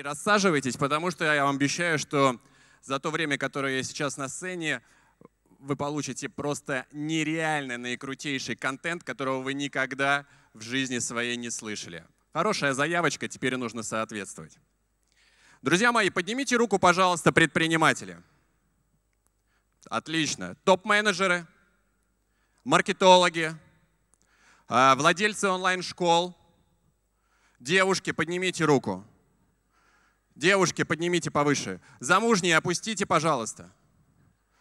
рассаживайтесь, потому что я вам обещаю, что за то время, которое я сейчас на сцене, вы получите просто нереальный, наикрутейший контент, которого вы никогда в жизни своей не слышали. Хорошая заявочка, теперь нужно соответствовать. Друзья мои, поднимите руку, пожалуйста, предприниматели. Отлично. Топ-менеджеры, маркетологи, а, владельцы онлайн-школ, девушки, поднимите руку. Девушки, поднимите повыше. Замужние, опустите, пожалуйста.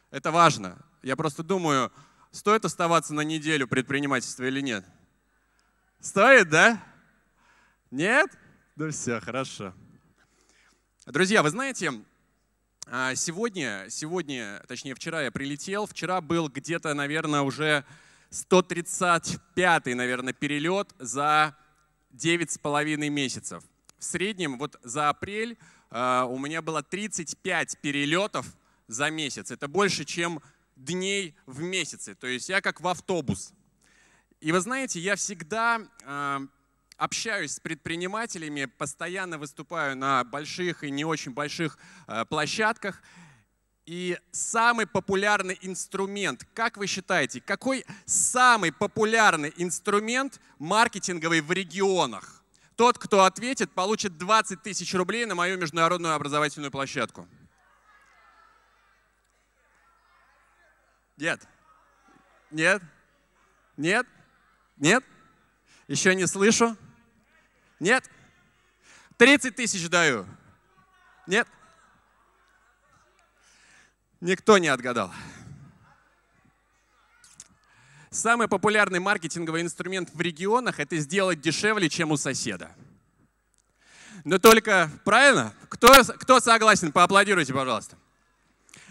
Это важно. Я просто думаю, стоит оставаться на неделю предпринимательства или нет? Стоит, да? Нет? Ну все, хорошо. Друзья, вы знаете, а, сегодня, сегодня, точнее вчера я прилетел, вчера был где-то, наверное, уже 135-й, наверное, перелет за 9,5 месяцев в среднем вот за апрель э, у меня было 35 перелетов за месяц. Это больше, чем дней в месяце. То есть я как в автобус. И вы знаете, я всегда э, общаюсь с предпринимателями, постоянно выступаю на больших и не очень больших э, площадках. И самый популярный инструмент, как вы считаете, какой самый популярный инструмент маркетинговый в регионах? Тот, кто ответит, получит 20 тысяч рублей на мою международную образовательную площадку. Нет? Нет? Нет? Нет? Еще не слышу? Нет? 30 тысяч даю. Нет? Никто не отгадал. Самый популярный маркетинговый инструмент в регионах – это сделать дешевле, чем у соседа. Но только, правильно? Кто, кто согласен? Поаплодируйте, пожалуйста.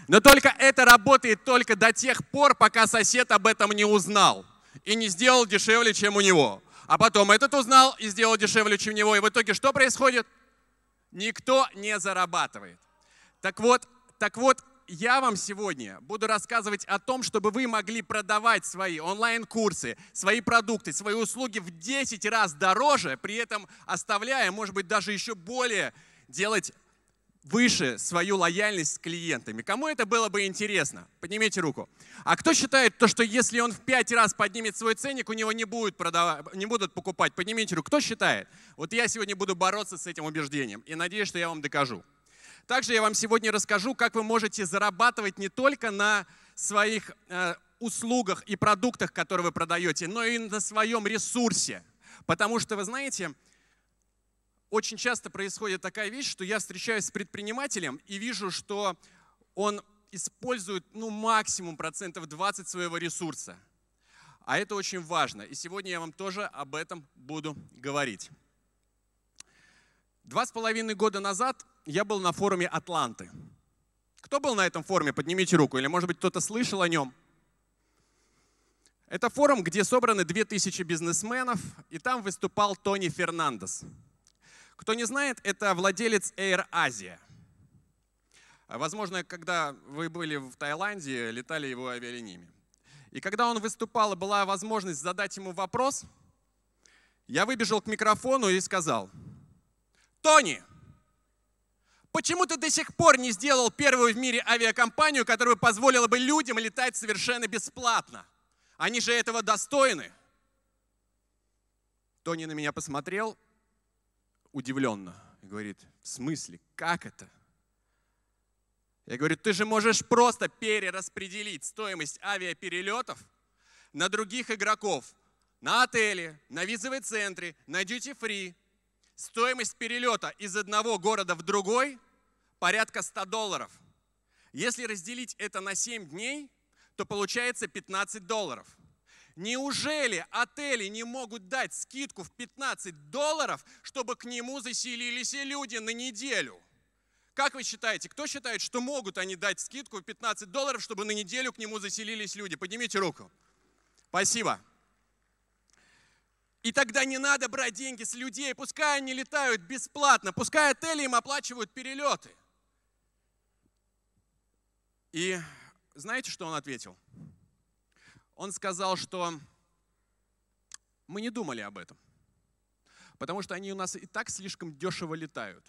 Но только это работает только до тех пор, пока сосед об этом не узнал и не сделал дешевле, чем у него. А потом этот узнал и сделал дешевле, чем у него. И в итоге что происходит? Никто не зарабатывает. Так вот, так вот, я вам сегодня буду рассказывать о том, чтобы вы могли продавать свои онлайн-курсы, свои продукты, свои услуги в 10 раз дороже, при этом оставляя, может быть, даже еще более делать выше свою лояльность с клиентами. Кому это было бы интересно? Поднимите руку. А кто считает то, что если он в пять раз поднимет свой ценник, у него не, будет продав... не будут покупать? Поднимите руку. Кто считает? Вот я сегодня буду бороться с этим убеждением и надеюсь, что я вам докажу. Также я вам сегодня расскажу, как вы можете зарабатывать не только на своих э, услугах и продуктах, которые вы продаете, но и на своем ресурсе. Потому что, вы знаете, очень часто происходит такая вещь, что я встречаюсь с предпринимателем и вижу, что он использует ну, максимум процентов 20 своего ресурса. А это очень важно. И сегодня я вам тоже об этом буду говорить. Два с половиной года назад я был на форуме Атланты. Кто был на этом форуме? Поднимите руку. Или, может быть, кто-то слышал о нем? Это форум, где собраны 2000 бизнесменов, и там выступал Тони Фернандес. Кто не знает, это владелец Air Asia. Возможно, когда вы были в Таиланде, летали его авиалиниями. И когда он выступал, была возможность задать ему вопрос, я выбежал к микрофону и сказал, «Тони, Почему ты до сих пор не сделал первую в мире авиакомпанию, которая позволила бы людям летать совершенно бесплатно? Они же этого достойны. Тони на меня посмотрел удивленно и говорит, в смысле, как это? Я говорю, ты же можешь просто перераспределить стоимость авиаперелетов на других игроков, на отели, на визовые центры, на duty free, Стоимость перелета из одного города в другой порядка 100 долларов. Если разделить это на 7 дней, то получается 15 долларов. Неужели отели не могут дать скидку в 15 долларов, чтобы к нему заселились люди на неделю? Как вы считаете, кто считает, что могут они дать скидку в 15 долларов, чтобы на неделю к нему заселились люди? Поднимите руку. Спасибо. И тогда не надо брать деньги с людей, пускай они летают бесплатно, пускай отели им оплачивают перелеты. И знаете, что он ответил? Он сказал, что мы не думали об этом, потому что они у нас и так слишком дешево летают.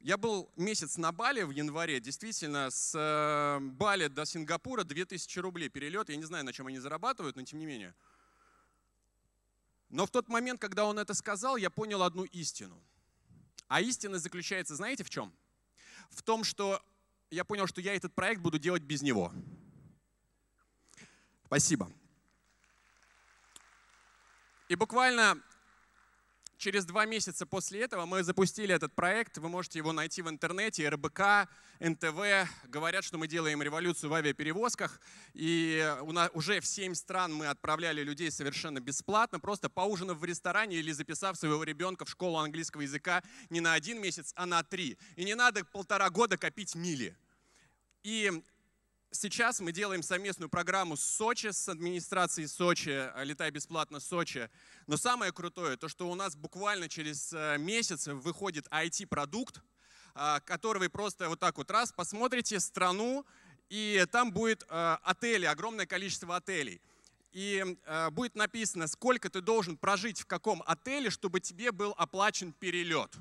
Я был месяц на Бали в январе, действительно, с э, Бали до Сингапура 2000 рублей перелет. Я не знаю, на чем они зарабатывают, но тем не менее – но в тот момент, когда он это сказал, я понял одну истину. А истина заключается, знаете, в чем? В том, что я понял, что я этот проект буду делать без него. Спасибо. И буквально через два месяца после этого мы запустили этот проект. Вы можете его найти в интернете, РБК, НТВ. Говорят, что мы делаем революцию в авиаперевозках. И э, уже в семь стран мы отправляли людей совершенно бесплатно, просто поужинав в ресторане или записав своего ребенка в школу английского языка не на один месяц, а на три. И не надо полтора года копить мили. И сейчас мы делаем совместную программу с Сочи, с администрацией Сочи, э, «Летай бесплатно Сочи». Но самое крутое, то что у нас буквально через э, месяц выходит IT-продукт, э, который вы просто вот так вот раз посмотрите страну, и там будет отели, огромное количество отелей. И будет написано, сколько ты должен прожить в каком отеле, чтобы тебе был оплачен перелет.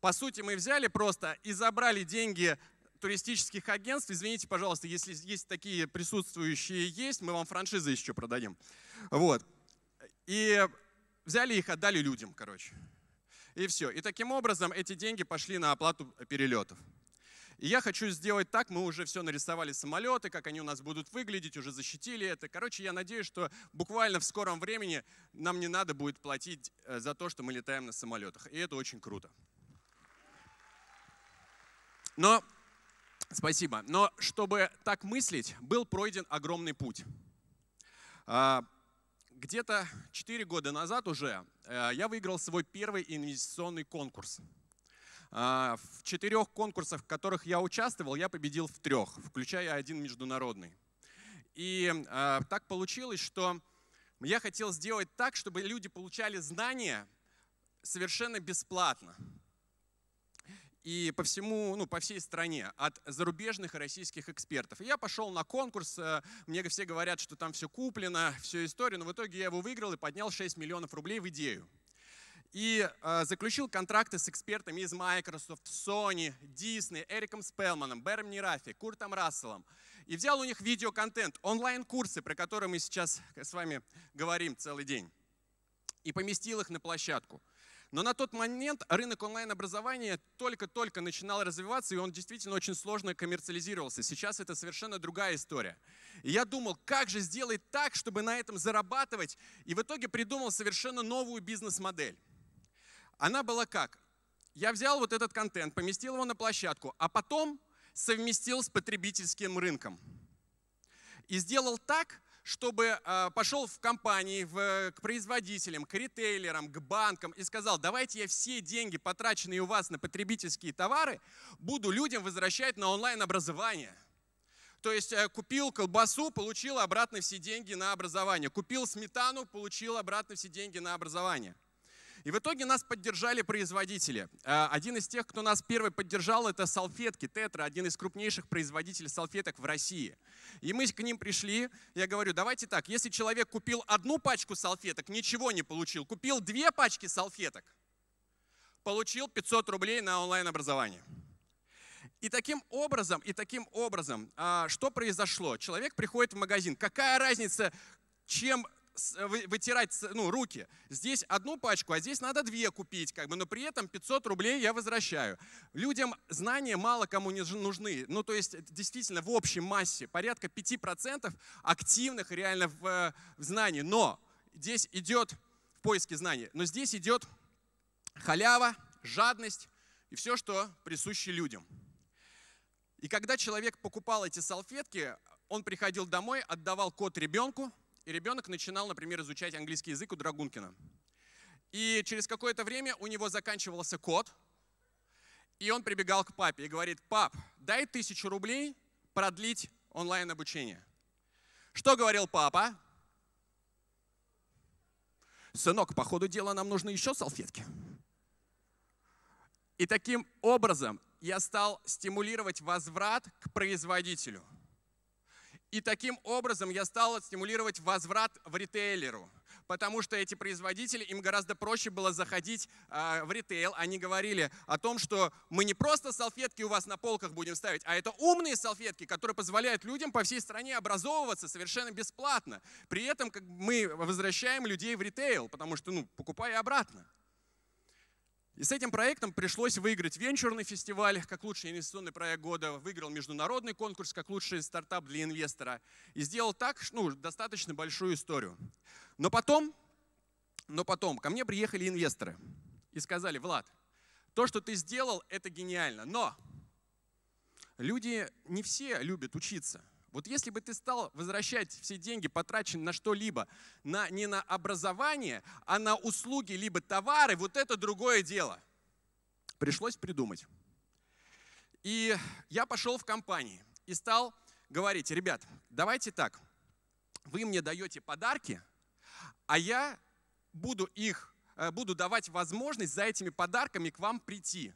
По сути, мы взяли просто и забрали деньги туристических агентств, извините, пожалуйста, если есть такие присутствующие есть, мы вам франшизы еще продадим. Вот. И взяли их, отдали людям, короче. И все. И таким образом эти деньги пошли на оплату перелетов. И я хочу сделать так, мы уже все нарисовали самолеты, как они у нас будут выглядеть, уже защитили это. Короче, я надеюсь, что буквально в скором времени нам не надо будет платить э, за то, что мы летаем на самолетах. И это очень круто. Но Спасибо. Но чтобы так мыслить, был пройден огромный путь. А, где-то 4 года назад уже э, я выиграл свой первый инвестиционный конкурс. А, в четырех конкурсах, в которых я участвовал, я победил в трех, включая один международный. И а, так получилось, что я хотел сделать так, чтобы люди получали знания совершенно бесплатно и по всему, ну, по всей стране от зарубежных и российских экспертов. И я пошел на конкурс, э, мне все говорят, что там все куплено, всю историю, но в итоге я его выиграл и поднял 6 миллионов рублей в идею. И э, заключил контракты с экспертами из Microsoft, Sony, Disney, Эриком Спелманом, Бэром Нерафи, Куртом Расселом. И взял у них видеоконтент, онлайн-курсы, про которые мы сейчас с вами говорим целый день. И поместил их на площадку. Но на тот момент рынок онлайн-образования только-только начинал развиваться, и он действительно очень сложно коммерциализировался. Сейчас это совершенно другая история. И я думал, как же сделать так, чтобы на этом зарабатывать, и в итоге придумал совершенно новую бизнес-модель. Она была как? Я взял вот этот контент, поместил его на площадку, а потом совместил с потребительским рынком. И сделал так, чтобы а, пошел в компании, в, к производителям, к ритейлерам, к банкам и сказал, давайте я все деньги, потраченные у вас на потребительские товары, буду людям возвращать на онлайн-образование. То есть э, купил колбасу, получил обратно все деньги на образование. Купил сметану, получил обратно все деньги на образование. И в итоге нас поддержали производители. А, один из тех, кто нас первый поддержал, это салфетки Тетра, один из крупнейших производителей салфеток в России. И мы к ним пришли, я говорю, давайте так, если человек купил одну пачку салфеток, ничего не получил, купил две пачки салфеток, получил 500 рублей на онлайн-образование. И таким образом, и таким образом, а, что произошло? Человек приходит в магазин. Какая разница, чем Э, вытирать ну, руки. Здесь одну пачку, а здесь надо две купить, как бы, но при этом 500 рублей я возвращаю. Людям знания мало кому не нужны. Ну, то есть, действительно, в общей массе порядка 5% активных реально в, э, в знании. Но здесь идет в поиске знаний, но здесь идет халява, жадность и все, что присуще людям. И когда человек покупал эти салфетки, он приходил домой, отдавал код ребенку, и ребенок начинал, например, изучать английский язык у Драгункина. И через какое-то время у него заканчивался код, и он прибегал к папе и говорит, пап, дай тысячу рублей продлить онлайн-обучение. Что говорил папа? Сынок, по ходу дела нам нужны еще салфетки. И таким образом я стал стимулировать возврат к производителю – и таким образом я стал стимулировать возврат в ритейлеру, потому что эти производители, им гораздо проще было заходить а, в ритейл. Они говорили о том, что мы не просто салфетки у вас на полках будем ставить, а это умные салфетки, которые позволяют людям по всей стране образовываться совершенно бесплатно. При этом как мы возвращаем людей в ритейл, потому что ну, покупай обратно. И с этим проектом пришлось выиграть венчурный фестиваль как лучший инвестиционный проект года, выиграл международный конкурс как лучший стартап для инвестора и сделал так, ну, достаточно большую историю. Но потом, но потом ко мне приехали инвесторы и сказали, Влад, то, что ты сделал, это гениально, но люди не все любят учиться. Вот если бы ты стал возвращать все деньги, потраченные на что-либо, на, не на образование, а на услуги либо товары, вот это другое дело. Пришлось придумать. И я пошел в компании и стал говорить, ребят, давайте так, вы мне даете подарки, а я буду их, э, буду давать возможность за этими подарками к вам прийти.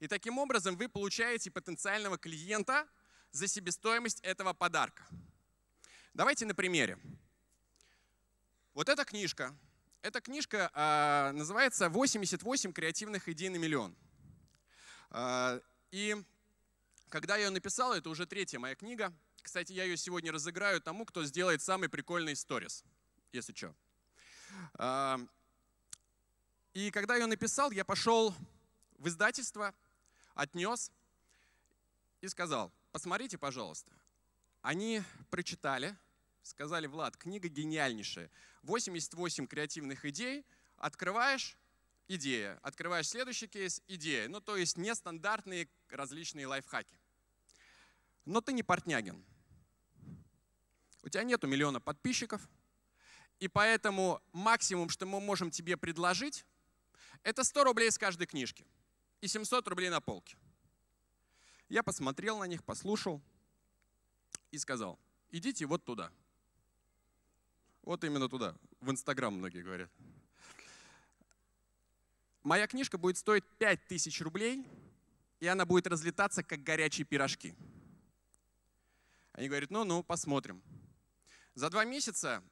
И таким образом вы получаете потенциального клиента – за себестоимость этого подарка. Давайте на примере. Вот эта книжка. Эта книжка э, называется «88 креативных идей на миллион». Э, и когда я ее написал, это уже третья моя книга. Кстати, я ее сегодня разыграю тому, кто сделает самый прикольный сторис, если что. Э, а, и когда я ее написал, я пошел в издательство, отнес и сказал, посмотрите, пожалуйста. Они прочитали, сказали, Влад, книга гениальнейшая. 88 креативных идей, открываешь, идея. Открываешь следующий кейс, идея. Ну, то есть нестандартные различные лайфхаки. Но ты не портнягин. У тебя нету миллиона подписчиков, и поэтому максимум, что мы можем тебе предложить, это 100 рублей с каждой книжки и 700 рублей на полке. Я посмотрел на них, послушал и сказал, идите вот туда. Вот именно туда. В Инстаграм многие говорят. Моя книжка будет стоить 5000 рублей, и она будет разлетаться, как горячие пирожки. Они говорят, ну-ну, посмотрим. За два месяца,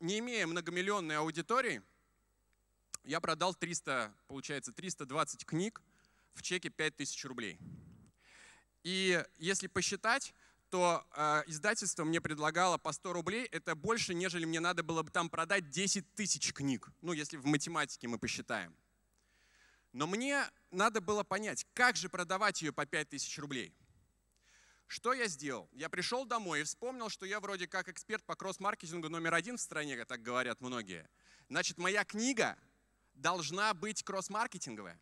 не имея многомиллионной аудитории, я продал 300, получается, 320 книг в чеке 5000 рублей. И если посчитать, то э, издательство мне предлагало по 100 рублей. Это больше, нежели мне надо было бы там продать 10 тысяч книг. Ну, если в математике мы посчитаем. Но мне надо было понять, как же продавать ее по 5 тысяч рублей. Что я сделал? Я пришел домой и вспомнил, что я вроде как эксперт по кросс-маркетингу номер один в стране, как так говорят многие. Значит, моя книга должна быть кросс-маркетинговая.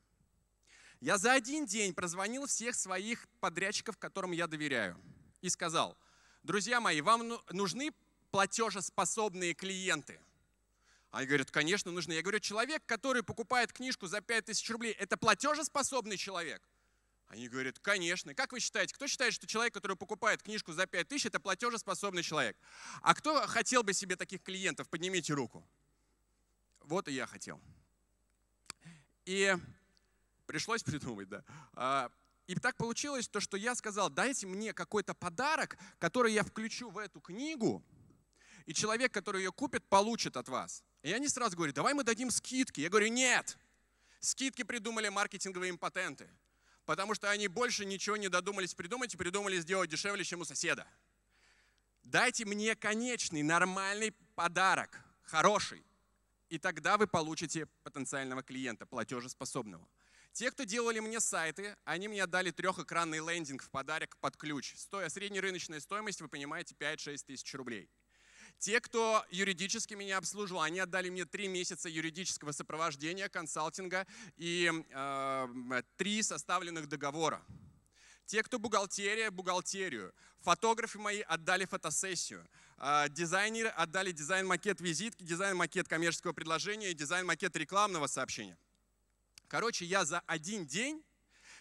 Я за один день прозвонил всех своих подрядчиков, которым я доверяю, и сказал, друзья мои, вам ну, нужны платежеспособные клиенты? Они говорят, конечно, нужны. Я говорю, человек, который покупает книжку за 5000 рублей, это платежеспособный человек? Они говорят, конечно. Как вы считаете, кто считает, что человек, который покупает книжку за 5000, это платежеспособный человек? А кто хотел бы себе таких клиентов? Поднимите руку. Вот и я хотел. И Пришлось придумать, да. А, и так получилось то, что я сказал, дайте мне какой-то подарок, который я включу в эту книгу, и человек, который ее купит, получит от вас. И они сразу говорят, давай мы дадим скидки. Я говорю, нет, скидки придумали маркетинговые импотенты, потому что они больше ничего не додумались придумать и придумали сделать дешевле, чем у соседа. Дайте мне конечный, нормальный подарок, хороший, и тогда вы получите потенциального клиента, платежеспособного. Те, кто делали мне сайты, они мне отдали трехэкранный лендинг в подарок под ключ. Стоя среднерыночная стоимость, вы понимаете, 5-6 тысяч рублей. Те, кто юридически меня обслуживал, они отдали мне три месяца юридического сопровождения, консалтинга и э, э три составленных договора. Те, кто бухгалтерия, бухгалтерию. Фотографы мои отдали фотосессию. Э, дизайнеры отдали дизайн-макет визитки, дизайн-макет коммерческого предложения и дизайн-макет рекламного сообщения. Короче, я за один день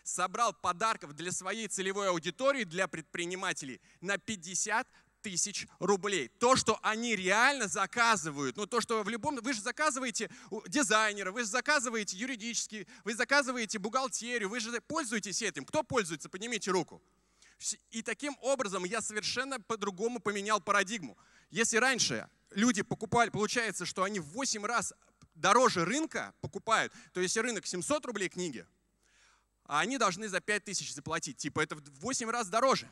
собрал подарков для своей целевой аудитории, для предпринимателей на 50 тысяч рублей. То, что они реально заказывают. Ну, то, что в любом... Вы же заказываете дизайнера, вы же заказываете юридический, вы заказываете бухгалтерию, вы же пользуетесь этим. Кто пользуется? Поднимите руку. И таким образом я совершенно по-другому поменял парадигму. Если раньше люди покупали, получается, что они в 8 раз дороже рынка покупают. То есть, рынок 700 рублей книги, а они должны за 5000 заплатить. Типа это в 8 раз дороже.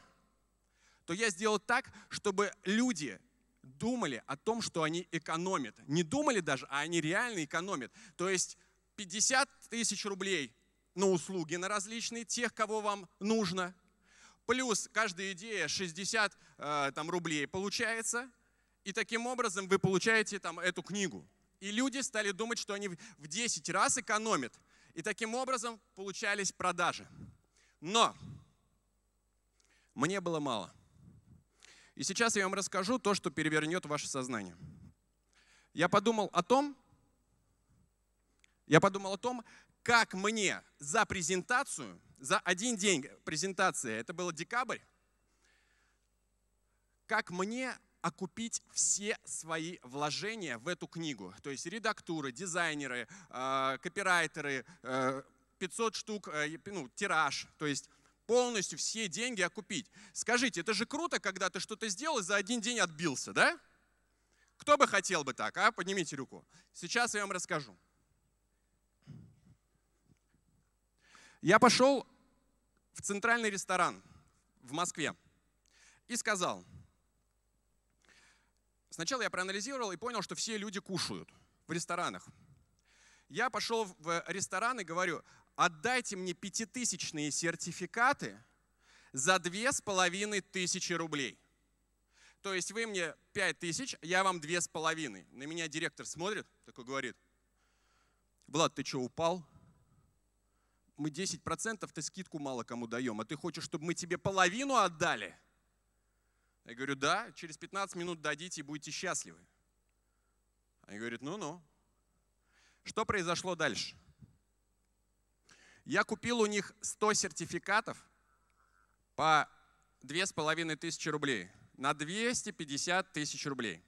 То я сделал так, чтобы люди думали о том, что они экономят. Не думали даже, а они реально экономят. То есть 50 тысяч рублей на услуги, на различные, тех, кого вам нужно. Плюс каждая идея 60 э, там, рублей получается. И таким образом вы получаете там, эту книгу. И люди стали думать, что они в 10 раз экономят. И таким образом получались продажи. Но мне было мало. И сейчас я вам расскажу то, что перевернет ваше сознание. Я подумал о том, я подумал о том, как мне за презентацию, за один день презентации, это был декабрь, как мне окупить все свои вложения в эту книгу. То есть редактуры, дизайнеры, э, копирайтеры, э, 500 штук, э, ну, тираж. То есть полностью все деньги окупить. Скажите, это же круто, когда ты что-то сделал и за один день отбился, да? Кто бы хотел бы так, а? Поднимите руку. Сейчас я вам расскажу. Я пошел в центральный ресторан в Москве и сказал – Сначала я проанализировал и понял, что все люди кушают в ресторанах. Я пошел в ресторан и говорю, отдайте мне пятитысячные сертификаты за две с половиной тысячи рублей. То есть вы мне пять тысяч, я вам две с половиной. На меня директор смотрит, такой говорит, Влад, ты что, упал? Мы 10% ты скидку мало кому даем, а ты хочешь, чтобы мы тебе половину отдали? Я говорю, да, через 15 минут дадите и будете счастливы. Они говорят, ну-ну. Что произошло дальше? Я купил у них 100 сертификатов по 2500 рублей на 250 тысяч рублей.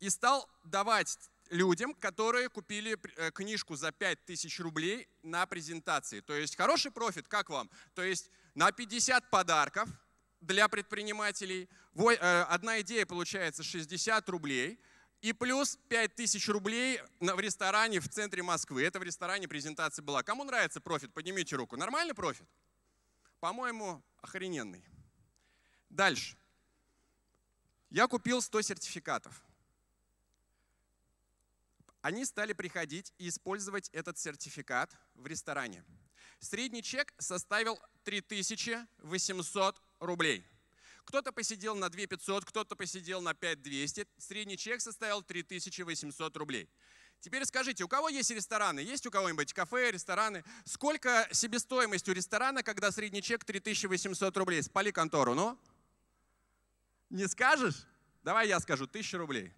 И стал давать людям, которые купили э, книжку за 5000 рублей на презентации. То есть хороший профит, как вам? То есть на 50 подарков – для предпринимателей. Э, одна идея получается 60 рублей. И плюс 5000 рублей в ресторане в центре Москвы. Это в ресторане презентация была. Кому нравится профит? Поднимите руку. Нормальный профит? По-моему, охрененный. Дальше. Я купил 100 сертификатов. Они стали приходить и использовать этот сертификат в ресторане. Средний чек составил 3800 рублей. Кто-то посидел на 2500, кто-то посидел на 5200. Средний чек составил 3800 рублей. Теперь скажите, у кого есть рестораны? Есть у кого-нибудь кафе, рестораны? Сколько себестоимость у ресторана, когда средний чек 3800 рублей? Спали контору, ну? Не скажешь? Давай я скажу, 1000 рублей.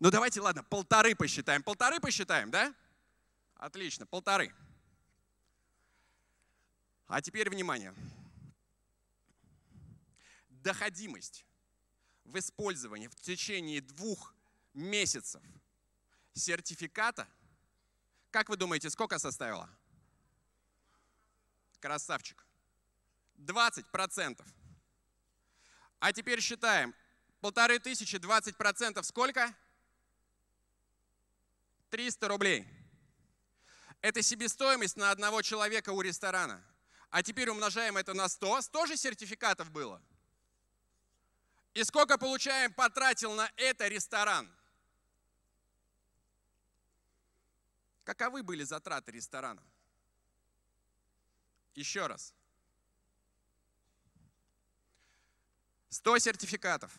Ну давайте, ладно, полторы посчитаем. Полторы посчитаем, да? Отлично, полторы. А теперь Внимание доходимость в использовании в течение двух месяцев сертификата, как вы думаете, сколько составила? Красавчик. 20%. А теперь считаем. Полторы тысячи, 20% сколько? 300 рублей. Это себестоимость на одного человека у ресторана. А теперь умножаем это на 100. 100 же сертификатов было – и сколько, получаем, потратил на это ресторан? Каковы были затраты ресторана? Еще раз. 100 сертификатов.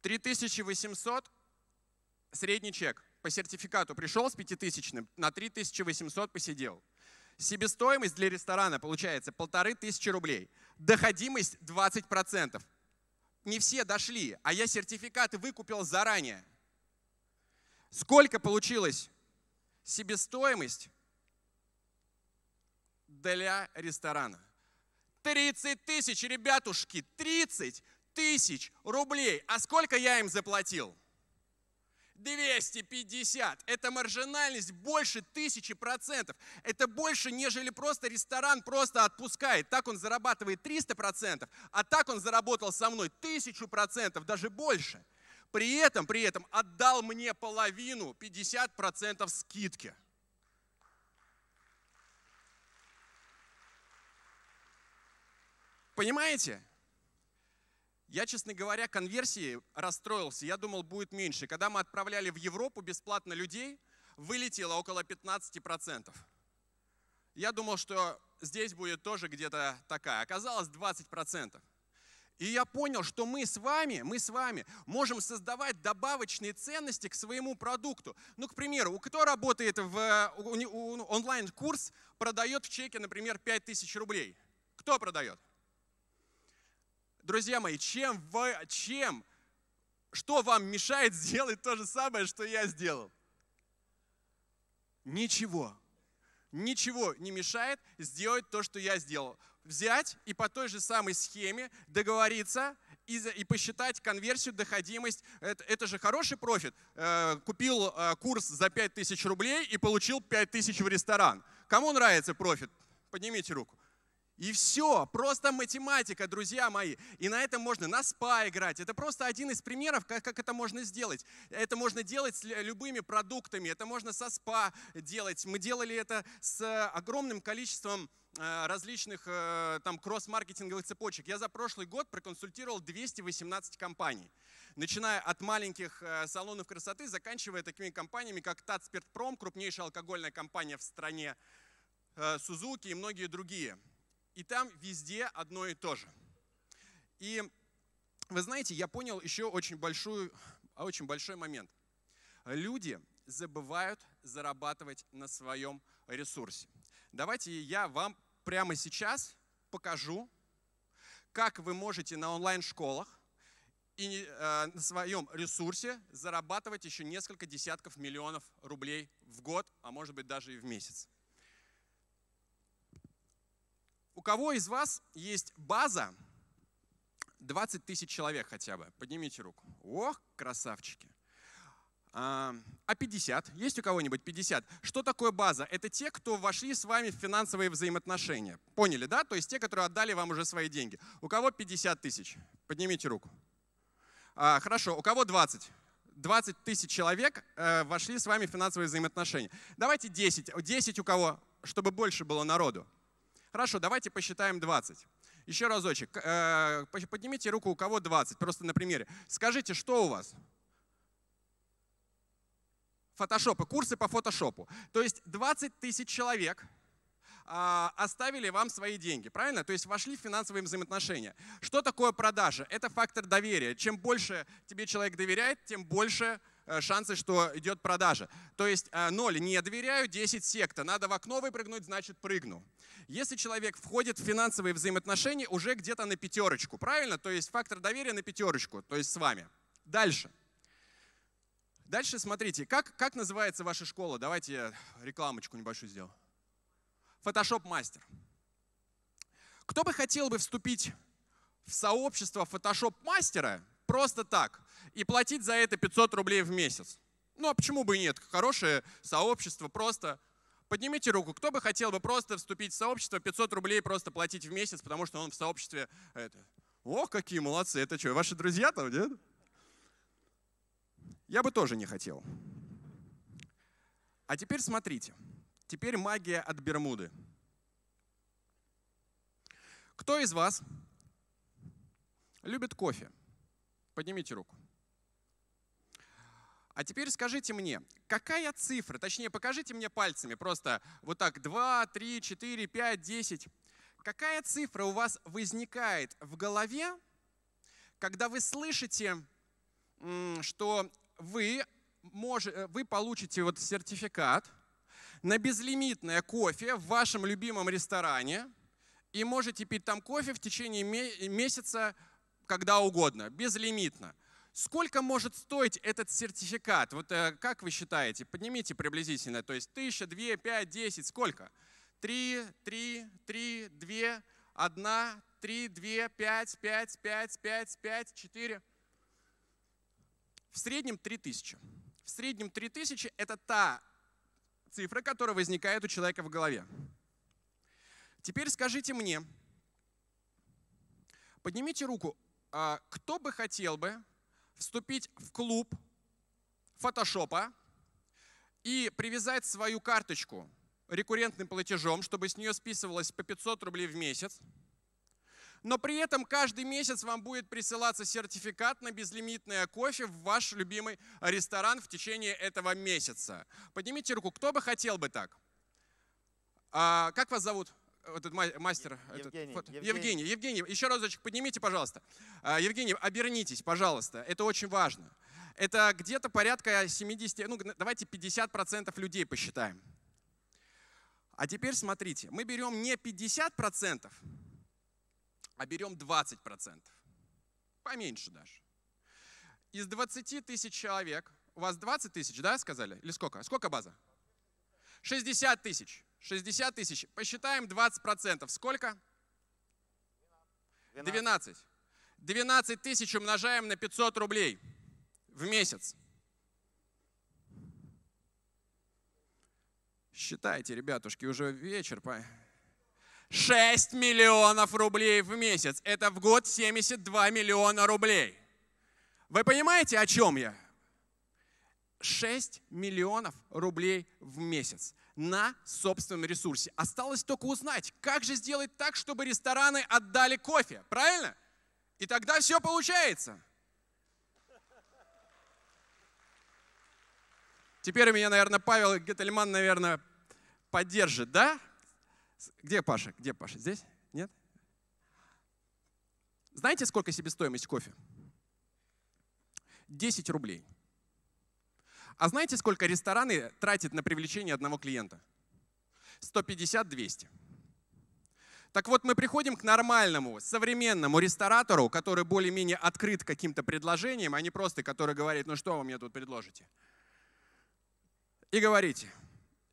3800 средний чек по сертификату пришел с 5000, на 3800 посидел. Себестоимость для ресторана получается 1500 рублей. Доходимость 20% не все дошли, а я сертификаты выкупил заранее. Сколько получилось себестоимость для ресторана? 30 тысяч, ребятушки, 30 тысяч рублей. А сколько я им заплатил? 250. Это маржинальность больше тысячи процентов. Это больше, нежели просто ресторан просто отпускает. Так он зарабатывает 300 процентов, а так он заработал со мной тысячу процентов, даже больше. При этом, при этом отдал мне половину, 50 процентов скидки. Понимаете? Я, честно говоря, конверсии расстроился. Я думал, будет меньше. Когда мы отправляли в Европу бесплатно людей, вылетело около 15%. Я думал, что здесь будет тоже где-то такая. Оказалось 20%. И я понял, что мы с вами, мы с вами можем создавать добавочные ценности к своему продукту. Ну, к примеру, у кто работает в онлайн-курс, продает в чеке, например, 5000 рублей. Кто продает? Друзья мои, чем, вы, чем, что вам мешает сделать то же самое, что я сделал? Ничего. Ничего не мешает сделать то, что я сделал. Взять и по той же самой схеме договориться и, и посчитать конверсию, доходимость. Это, это же хороший профит. Э, купил э, курс за 5000 рублей и получил 5000 в ресторан. Кому нравится профит? Поднимите руку. И все, просто математика, друзья мои. И на этом можно на спа играть. Это просто один из примеров, как, как это можно сделать. Это можно делать с любыми продуктами, это можно со спа делать. Мы делали это с огромным количеством э, различных э, там кросс-маркетинговых цепочек. Я за прошлый год проконсультировал 218 компаний, начиная от маленьких э, салонов красоты, заканчивая такими компаниями, как Татспиртпром, крупнейшая алкогольная компания в стране, Сузуки и многие другие. И там везде одно и то же. И вы знаете, я понял еще очень, большую, очень большой момент. Люди забывают зарабатывать на своем ресурсе. Давайте я вам прямо сейчас покажу, как вы можете на онлайн-школах и э, на своем ресурсе зарабатывать еще несколько десятков миллионов рублей в год, а может быть даже и в месяц у кого из вас есть база 20 тысяч человек хотя бы? Поднимите руку. Ох, красавчики. А 50? А есть у кого-нибудь 50? Что такое база? Это те, кто вошли с вами в финансовые взаимоотношения. Поняли, да? То есть те, которые отдали вам уже свои деньги. У кого 50 тысяч? Поднимите руку. А, хорошо, у кого 20? 20 тысяч человек э, вошли с вами в финансовые взаимоотношения. Давайте 10. 10 у кого, чтобы больше было народу. Хорошо, давайте посчитаем 20. Еще разочек. Э, поднимите руку, у кого 20, просто на примере. Скажите, что у вас? Фотошопы, курсы по фотошопу. То есть 20 тысяч человек а, оставили вам свои деньги, правильно? То есть вошли в финансовые взаимоотношения. Что такое продажа? Это фактор доверия. Чем больше тебе человек доверяет, тем больше э, шансы, что идет продажа. То есть 0 э, не доверяю, 10 секта. Надо в окно выпрыгнуть, значит прыгну если человек входит в финансовые взаимоотношения уже где-то на пятерочку, правильно? То есть фактор доверия на пятерочку, то есть с вами. Дальше. Дальше смотрите, как, как называется ваша школа? Давайте я рекламочку небольшую сделаю. Photoshop мастер. Кто бы хотел бы вступить в сообщество Photoshop мастера просто так и платить за это 500 рублей в месяц? Ну а почему бы и нет? Хорошее сообщество, просто Поднимите руку, кто бы хотел бы просто вступить в сообщество, 500 рублей просто платить в месяц, потому что он в сообществе... Это. О, какие молодцы, это что, ваши друзья там, нет? Я бы тоже не хотел. А теперь смотрите. Теперь магия от Бермуды. Кто из вас любит кофе? Поднимите руку. А теперь скажите мне, какая цифра, точнее покажите мне пальцами, просто вот так 2, 3, 4, 5, 10. Какая цифра у вас возникает в голове, когда вы слышите, что вы, можете, э, вы получите вот сертификат на безлимитное кофе в вашем любимом ресторане и можете пить там кофе в течение месяца когда угодно, безлимитно. Сколько может стоить этот сертификат? Вот э, как вы считаете? Поднимите приблизительно. То есть 1000, 2, 5, 10. Сколько? 3, 3, 3, 2, 1, 3, 2, 5, 5, 5, 5, 5, 4. В среднем 3000. В среднем 3000 – это та цифра, которая возникает у человека в голове. Теперь скажите мне, поднимите руку, а кто бы хотел бы, вступить в клуб фотошопа и привязать свою карточку рекуррентным платежом, чтобы с нее списывалось по 500 рублей в месяц. Но при этом каждый месяц вам будет присылаться сертификат на безлимитное кофе в ваш любимый ресторан в течение этого месяца. Поднимите руку, кто бы хотел бы так? А, как вас зовут? этот мастер, Евгений, этот, Евгений. Евгений, Евгений, еще разочек поднимите, пожалуйста. А, Евгений, обернитесь, пожалуйста, это очень важно. Это где-то порядка 70, ну давайте 50% людей посчитаем. А теперь смотрите, мы берем не 50%, а берем 20%. Поменьше даже. Из 20 тысяч человек, у вас 20 тысяч, да, сказали? Или сколько? Сколько база? 60 тысяч. 60 тысяч. Посчитаем 20%. процентов Сколько? 12. 12 тысяч умножаем на 500 рублей в месяц. Считайте, ребятушки, уже вечер. 6 миллионов рублей в месяц. Это в год 72 миллиона рублей. Вы понимаете, о чем я? 6 миллионов рублей в месяц на собственном ресурсе. Осталось только узнать, как же сделать так, чтобы рестораны отдали кофе, правильно? И тогда все получается. Теперь меня, наверное, Павел Гетельман, наверное, поддержит, да? Где Паша? Где Паша? Здесь? Нет? Знаете, сколько себестоимость кофе? 10 рублей. А знаете, сколько рестораны тратят на привлечение одного клиента? 150-200. Так вот, мы приходим к нормальному, современному ресторатору, который более-менее открыт каким-то предложением, а не просто, который говорит, ну что вы мне тут предложите. И говорите,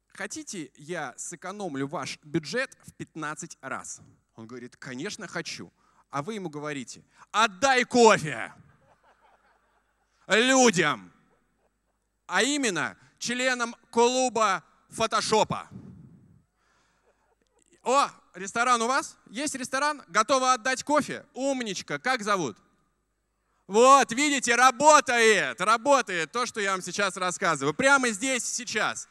хотите, я сэкономлю ваш бюджет в 15 раз? Он говорит, конечно, хочу. А вы ему говорите, отдай кофе людям а именно членом клуба фотошопа. О, ресторан у вас? Есть ресторан? Готова отдать кофе? Умничка, как зовут? Вот, видите, работает, работает то, что я вам сейчас рассказываю. Прямо здесь, сейчас.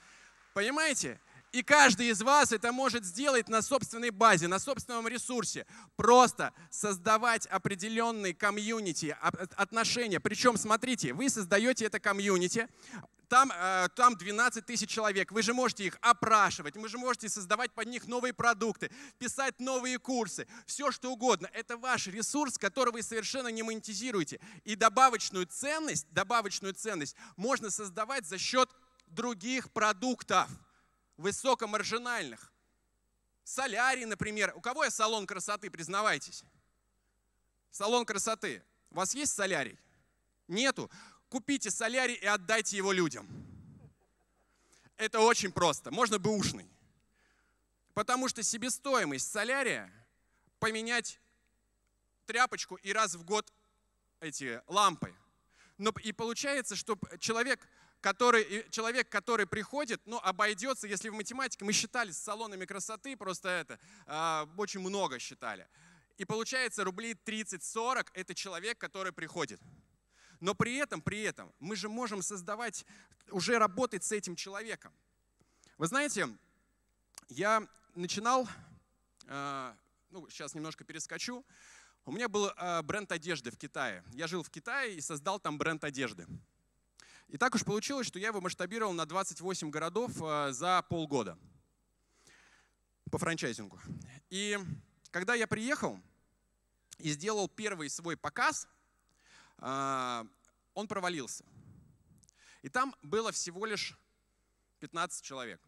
Понимаете? И каждый из вас это может сделать на собственной базе, на собственном ресурсе. Просто создавать определенные комьюнити, а, э, отношения. Причем, смотрите, вы создаете это комьюнити, там, э, там 12 тысяч человек, вы же можете их опрашивать, вы же можете создавать под них новые продукты, писать новые курсы, все что угодно. Это ваш ресурс, который вы совершенно не монетизируете. И добавочную ценность, добавочную ценность можно создавать за счет других продуктов высокомаржинальных. Солярий, например. У кого я салон красоты, признавайтесь? Салон красоты. У вас есть солярий? Нету. Купите солярий и отдайте его людям. Это очень просто. Можно бы ушный. Потому что себестоимость солярия поменять тряпочку и раз в год эти лампы. Но и получается, что человек который, человек, который приходит, ну, обойдется, если в математике мы считали с салонами красоты, просто это, э, очень много считали. И получается рублей 30-40 это человек, который приходит. Но при этом, при этом, мы же можем создавать, уже работать с этим человеком. Вы знаете, я начинал, э, ну, сейчас немножко перескочу, у меня был э, бренд одежды в Китае. Я жил в Китае и создал там бренд одежды. И так уж получилось, что я его масштабировал на 28 городов э, за полгода по франчайзингу. И когда я приехал и сделал первый свой показ, э, он провалился. И там было всего лишь 15 человек.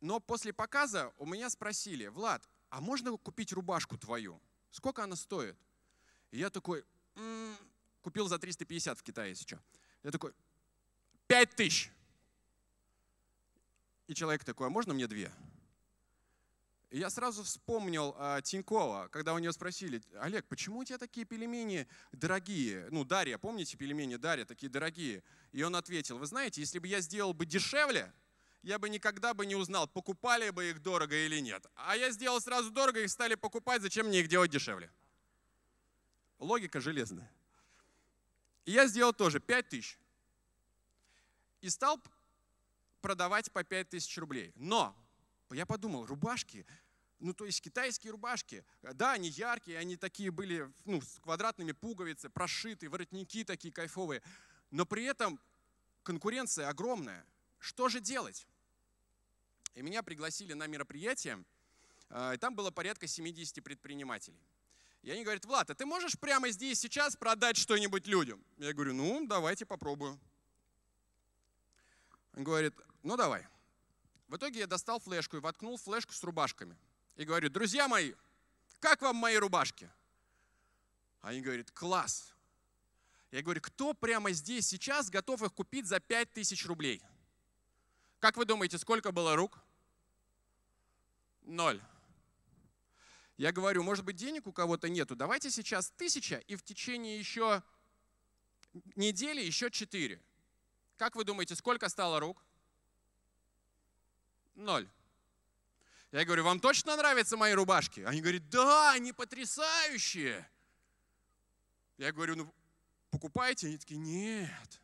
Но после показа у меня спросили, Влад, а можно купить рубашку твою? Сколько она стоит? И я такой, м-м, купил за 350 в Китае сейчас. Я такой, пять тысяч. И человек такой, а можно мне две? И я сразу вспомнил а, Тинькова, когда у него спросили, Олег, почему у тебя такие пельмени дорогие? Ну, Дарья, помните пельмени Дарья, такие дорогие? И он ответил, вы знаете, если бы я сделал бы дешевле, я бы никогда бы не узнал, покупали бы их дорого или нет. А я сделал сразу дорого, их стали покупать, зачем мне их делать дешевле? Логика железная. И я сделал тоже 5 тысяч. И стал продавать по 5 тысяч рублей. Но я подумал, рубашки, ну то есть китайские рубашки, да, они яркие, они такие были, ну, с квадратными пуговицами, прошитые, воротники такие кайфовые. Но при этом конкуренция огромная. Что же делать? И меня пригласили на мероприятие, а, и там было порядка 70 предпринимателей. И они говорят, Влад, а ты можешь прямо здесь сейчас продать что-нибудь людям? Я говорю, ну, давайте попробую. Он говорит, ну давай. В итоге я достал флешку и воткнул флешку с рубашками. И говорю, друзья мои, как вам мои рубашки? Они говорят, класс. Я говорю, кто прямо здесь сейчас готов их купить за 5000 рублей? Как вы думаете, сколько было рук? Ноль. Я говорю, может быть, денег у кого-то нету, давайте сейчас тысяча и в течение еще недели еще четыре. Как вы думаете, сколько стало рук? Ноль. Я говорю, вам точно нравятся мои рубашки? Они говорят, да, они потрясающие. Я говорю, ну покупайте. Они такие, нет.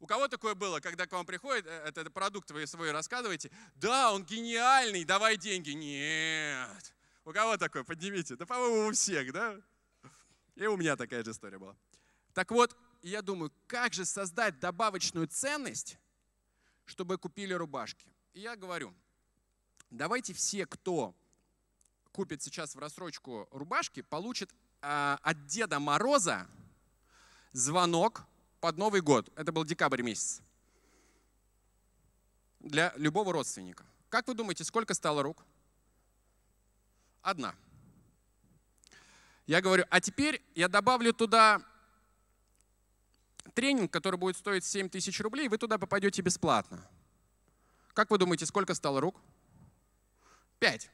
У кого такое было, когда к вам приходит, э, этот э, продукт вы свой рассказываете, да, он гениальный, давай деньги. Нет. У кого такое? Поднимите. Да, по-моему, у всех, да? И у меня такая же история была. Так вот, я думаю, как же создать добавочную ценность, чтобы купили рубашки? И я говорю, давайте все, кто купит сейчас в рассрочку рубашки, получат э, а, от Деда Мороза звонок под Новый год. Это был декабрь месяц. Для любого родственника. Как вы думаете, сколько стало рук? одна. Я говорю, а теперь я добавлю туда тренинг, который будет стоить 7 тысяч рублей, вы туда попадете бесплатно. Как вы думаете, сколько стало рук? Пять.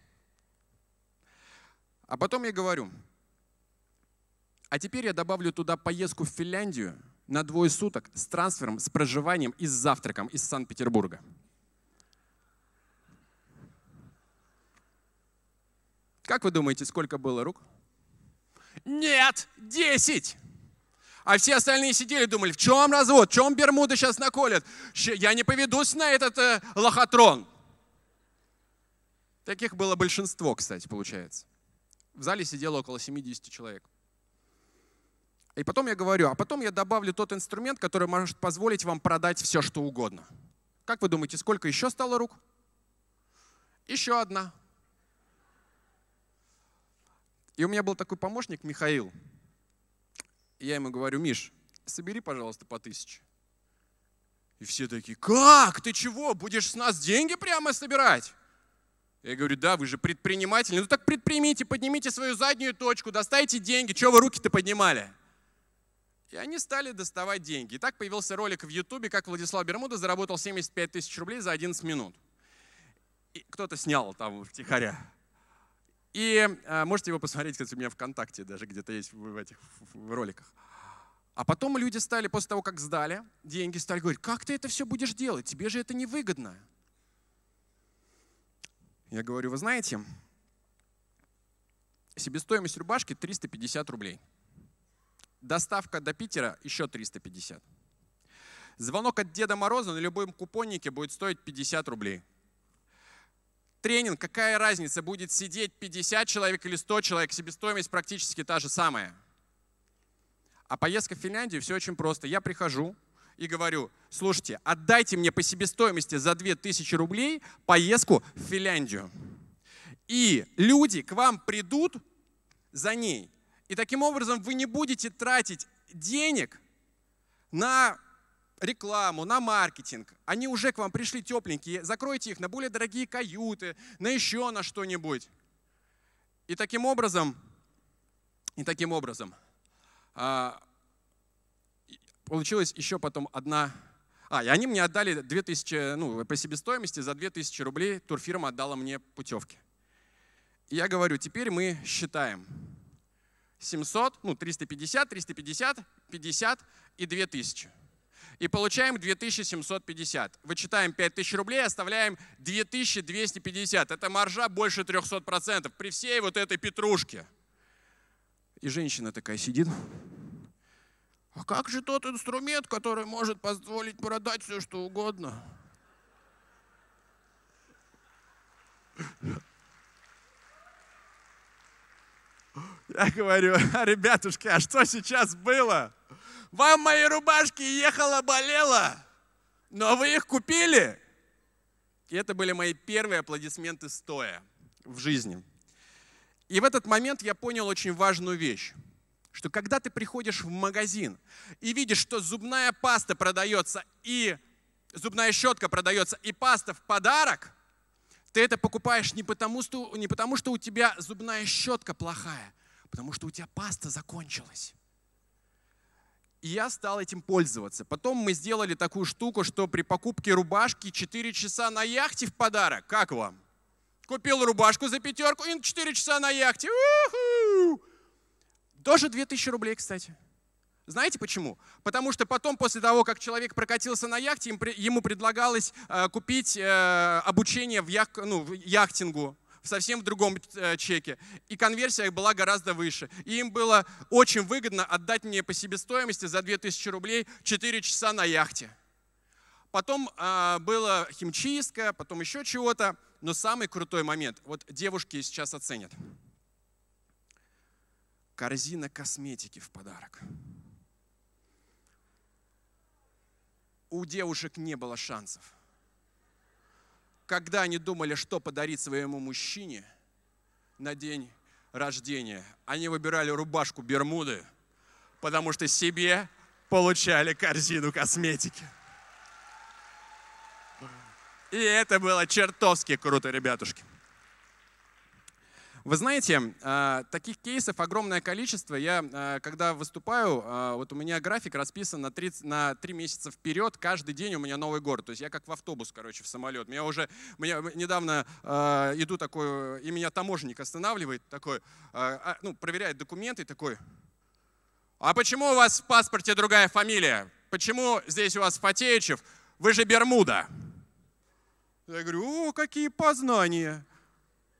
А потом я говорю, а теперь я добавлю туда поездку в Финляндию на двое суток с трансфером, с проживанием и с завтраком из Санкт-Петербурга. Как вы думаете, сколько было рук? Нет, десять. А все остальные сидели и думали, в чем развод, в чем Бермуды сейчас наколят? Я не поведусь на этот э, лохотрон. Таких было большинство, кстати, получается. В зале сидело около 70 человек. И потом я говорю, а потом я добавлю тот инструмент, который может позволить вам продать все, что угодно. Как вы думаете, сколько еще стало рук? Еще одна. И у меня был такой помощник Михаил. я ему говорю, Миш, собери, пожалуйста, по тысяче. И все такие, как, ты чего, будешь с нас деньги прямо собирать? Я говорю, да, вы же предприниматель. Ну так предпримите, поднимите свою заднюю точку, доставьте деньги. Чего вы руки-то поднимали? И они стали доставать деньги. И так появился ролик в Ютубе, как Владислав Бермуда заработал 75 тысяч рублей за 11 минут. И кто-то снял там втихаря. И э, можете его посмотреть, кстати, у меня ВКонтакте даже где-то есть в этих в роликах. А потом люди стали, после того, как сдали деньги, стали говорить, как ты это все будешь делать? Тебе же это невыгодно. Я говорю, вы знаете, себестоимость рубашки 350 рублей. Доставка до Питера еще 350. Звонок от Деда Мороза на любом купоннике будет стоить 50 рублей тренинг, какая разница, будет сидеть 50 человек или 100 человек, себестоимость практически та же самая. А поездка в Финляндию все очень просто. Я прихожу и говорю, слушайте, отдайте мне по себестоимости за 2000 рублей поездку в Финляндию. И люди к вам придут за ней. И таким образом вы не будете тратить денег на рекламу, на маркетинг. Они уже к вам пришли тепленькие. Закройте их на более дорогие каюты, на еще на что-нибудь. И таким образом, и таким образом а, получилось еще потом одна... А, и они мне отдали 2000, ну, по себестоимости за 2000 рублей турфирма отдала мне путевки. И я говорю, теперь мы считаем 700, ну, 350, 350, 50 и 2000 и получаем 2750. Вычитаем 5000 рублей, оставляем 2250. Это маржа больше 300% при всей вот этой петрушке. И женщина такая сидит. А как же тот инструмент, который может позволить продать все, что угодно? Я говорю, «А, ребятушки, а что сейчас было? Вам мои рубашки ехала, болела, но вы их купили. И это были мои первые аплодисменты стоя в жизни. И в этот момент я понял очень важную вещь что когда ты приходишь в магазин и видишь, что зубная паста продается и зубная щетка продается и паста в подарок, ты это покупаешь не потому, что, не потому, что у тебя зубная щетка плохая, а потому что у тебя паста закончилась. И я стал этим пользоваться. Потом мы сделали такую штуку, что при покупке рубашки 4 часа на яхте в подарок. Как вам? Купил рубашку за пятерку и 4 часа на яхте. У-ху! Тоже 2000 рублей, кстати. Знаете почему? Потому что потом, после того, как человек прокатился на яхте, ему предлагалось э, купить э, обучение в ну, в яхтингу в совсем другом э, чеке. И конверсия их была гораздо выше. И им было очень выгодно отдать мне по себестоимости за 2000 рублей 4 часа на яхте. Потом э, а, была химчистка, потом еще чего-то. Но самый крутой момент, вот девушки сейчас оценят. Корзина косметики в подарок. У девушек не было шансов когда они думали, что подарить своему мужчине на день рождения, они выбирали рубашку Бермуды, потому что себе получали корзину косметики. И это было чертовски круто, ребятушки. Вы знаете, а, таких кейсов огромное количество. Я, а, когда выступаю, а, вот у меня график расписан на 3, на 3 месяца вперед. Каждый день у меня новый город. То есть я как в автобус, короче, в самолет. Меня уже, меня недавно иду такой, и меня таможенник останавливает, такой, ну, проверяет документы, такой, а почему у вас в паспорте другая фамилия? Почему здесь у вас Фатеичев? Вы же Бермуда. Я говорю, о, какие познания.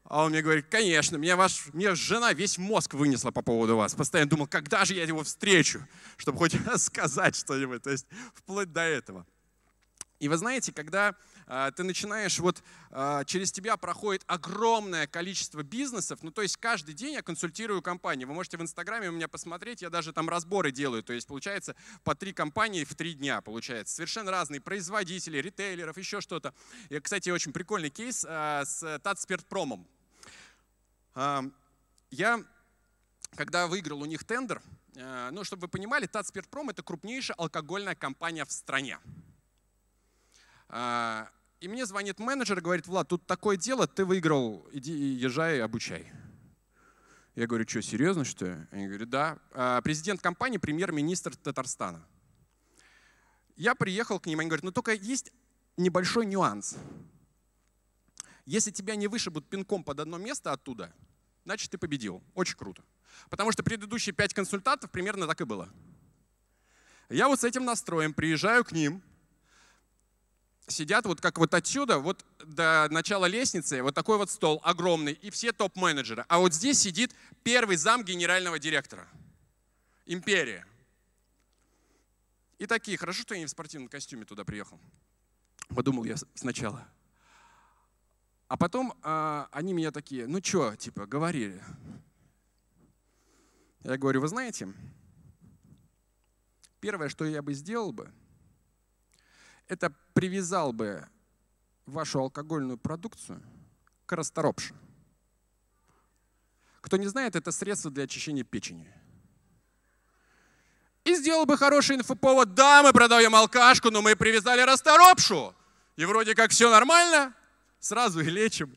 А он мне говорит, конечно, мне, ваш, мне жена весь мозг вынесла по поводу вас. Постоянно думал, когда же я его встречу, чтобы хоть раз сказать что-нибудь. То есть вплоть до этого. И вы знаете, когда э, ты начинаешь, вот э, через тебя проходит огромное количество бизнесов, ну то есть каждый день я консультирую компании. Вы можете в Инстаграме у меня посмотреть, я даже там разборы делаю, то есть получается по три компании в три дня получается. Совершенно разные производители, ритейлеров, еще что-то. И, кстати, очень прикольный кейс э, с Татспиртпромом я, когда выиграл у них тендер, э, ну, чтобы вы понимали, Татспиртпром – это крупнейшая алкогольная компания в стране. А, и мне звонит менеджер и говорит, Влад, тут такое дело, ты выиграл, иди езжай обучай. Я говорю, что, серьезно, что ли? Они говорят, да. А, президент компании, премьер-министр Татарстана. Я приехал к ним, они говорят, ну только есть небольшой нюанс. Если тебя не вышибут пинком под одно место оттуда – значит, ты победил. Очень круто. Потому что предыдущие пять консультантов примерно так и было. Я вот с этим настроем приезжаю к ним, сидят вот как вот отсюда, вот до начала лестницы, вот такой вот стол огромный, и все топ-менеджеры. А вот здесь сидит первый зам генерального директора. Империя. И такие, хорошо, что я не в спортивном костюме туда приехал. Подумал я сначала. А потом а, они меня такие, ну что, типа, говорили. Я говорю, вы знаете, первое, что я бы сделал бы, это привязал бы вашу алкогольную продукцию к расторопше. Кто не знает, это средство для очищения печени. И сделал бы хороший инфоповод, да, мы продаем алкашку, но мы привязали расторопшу. И вроде как все нормально, сразу и лечим.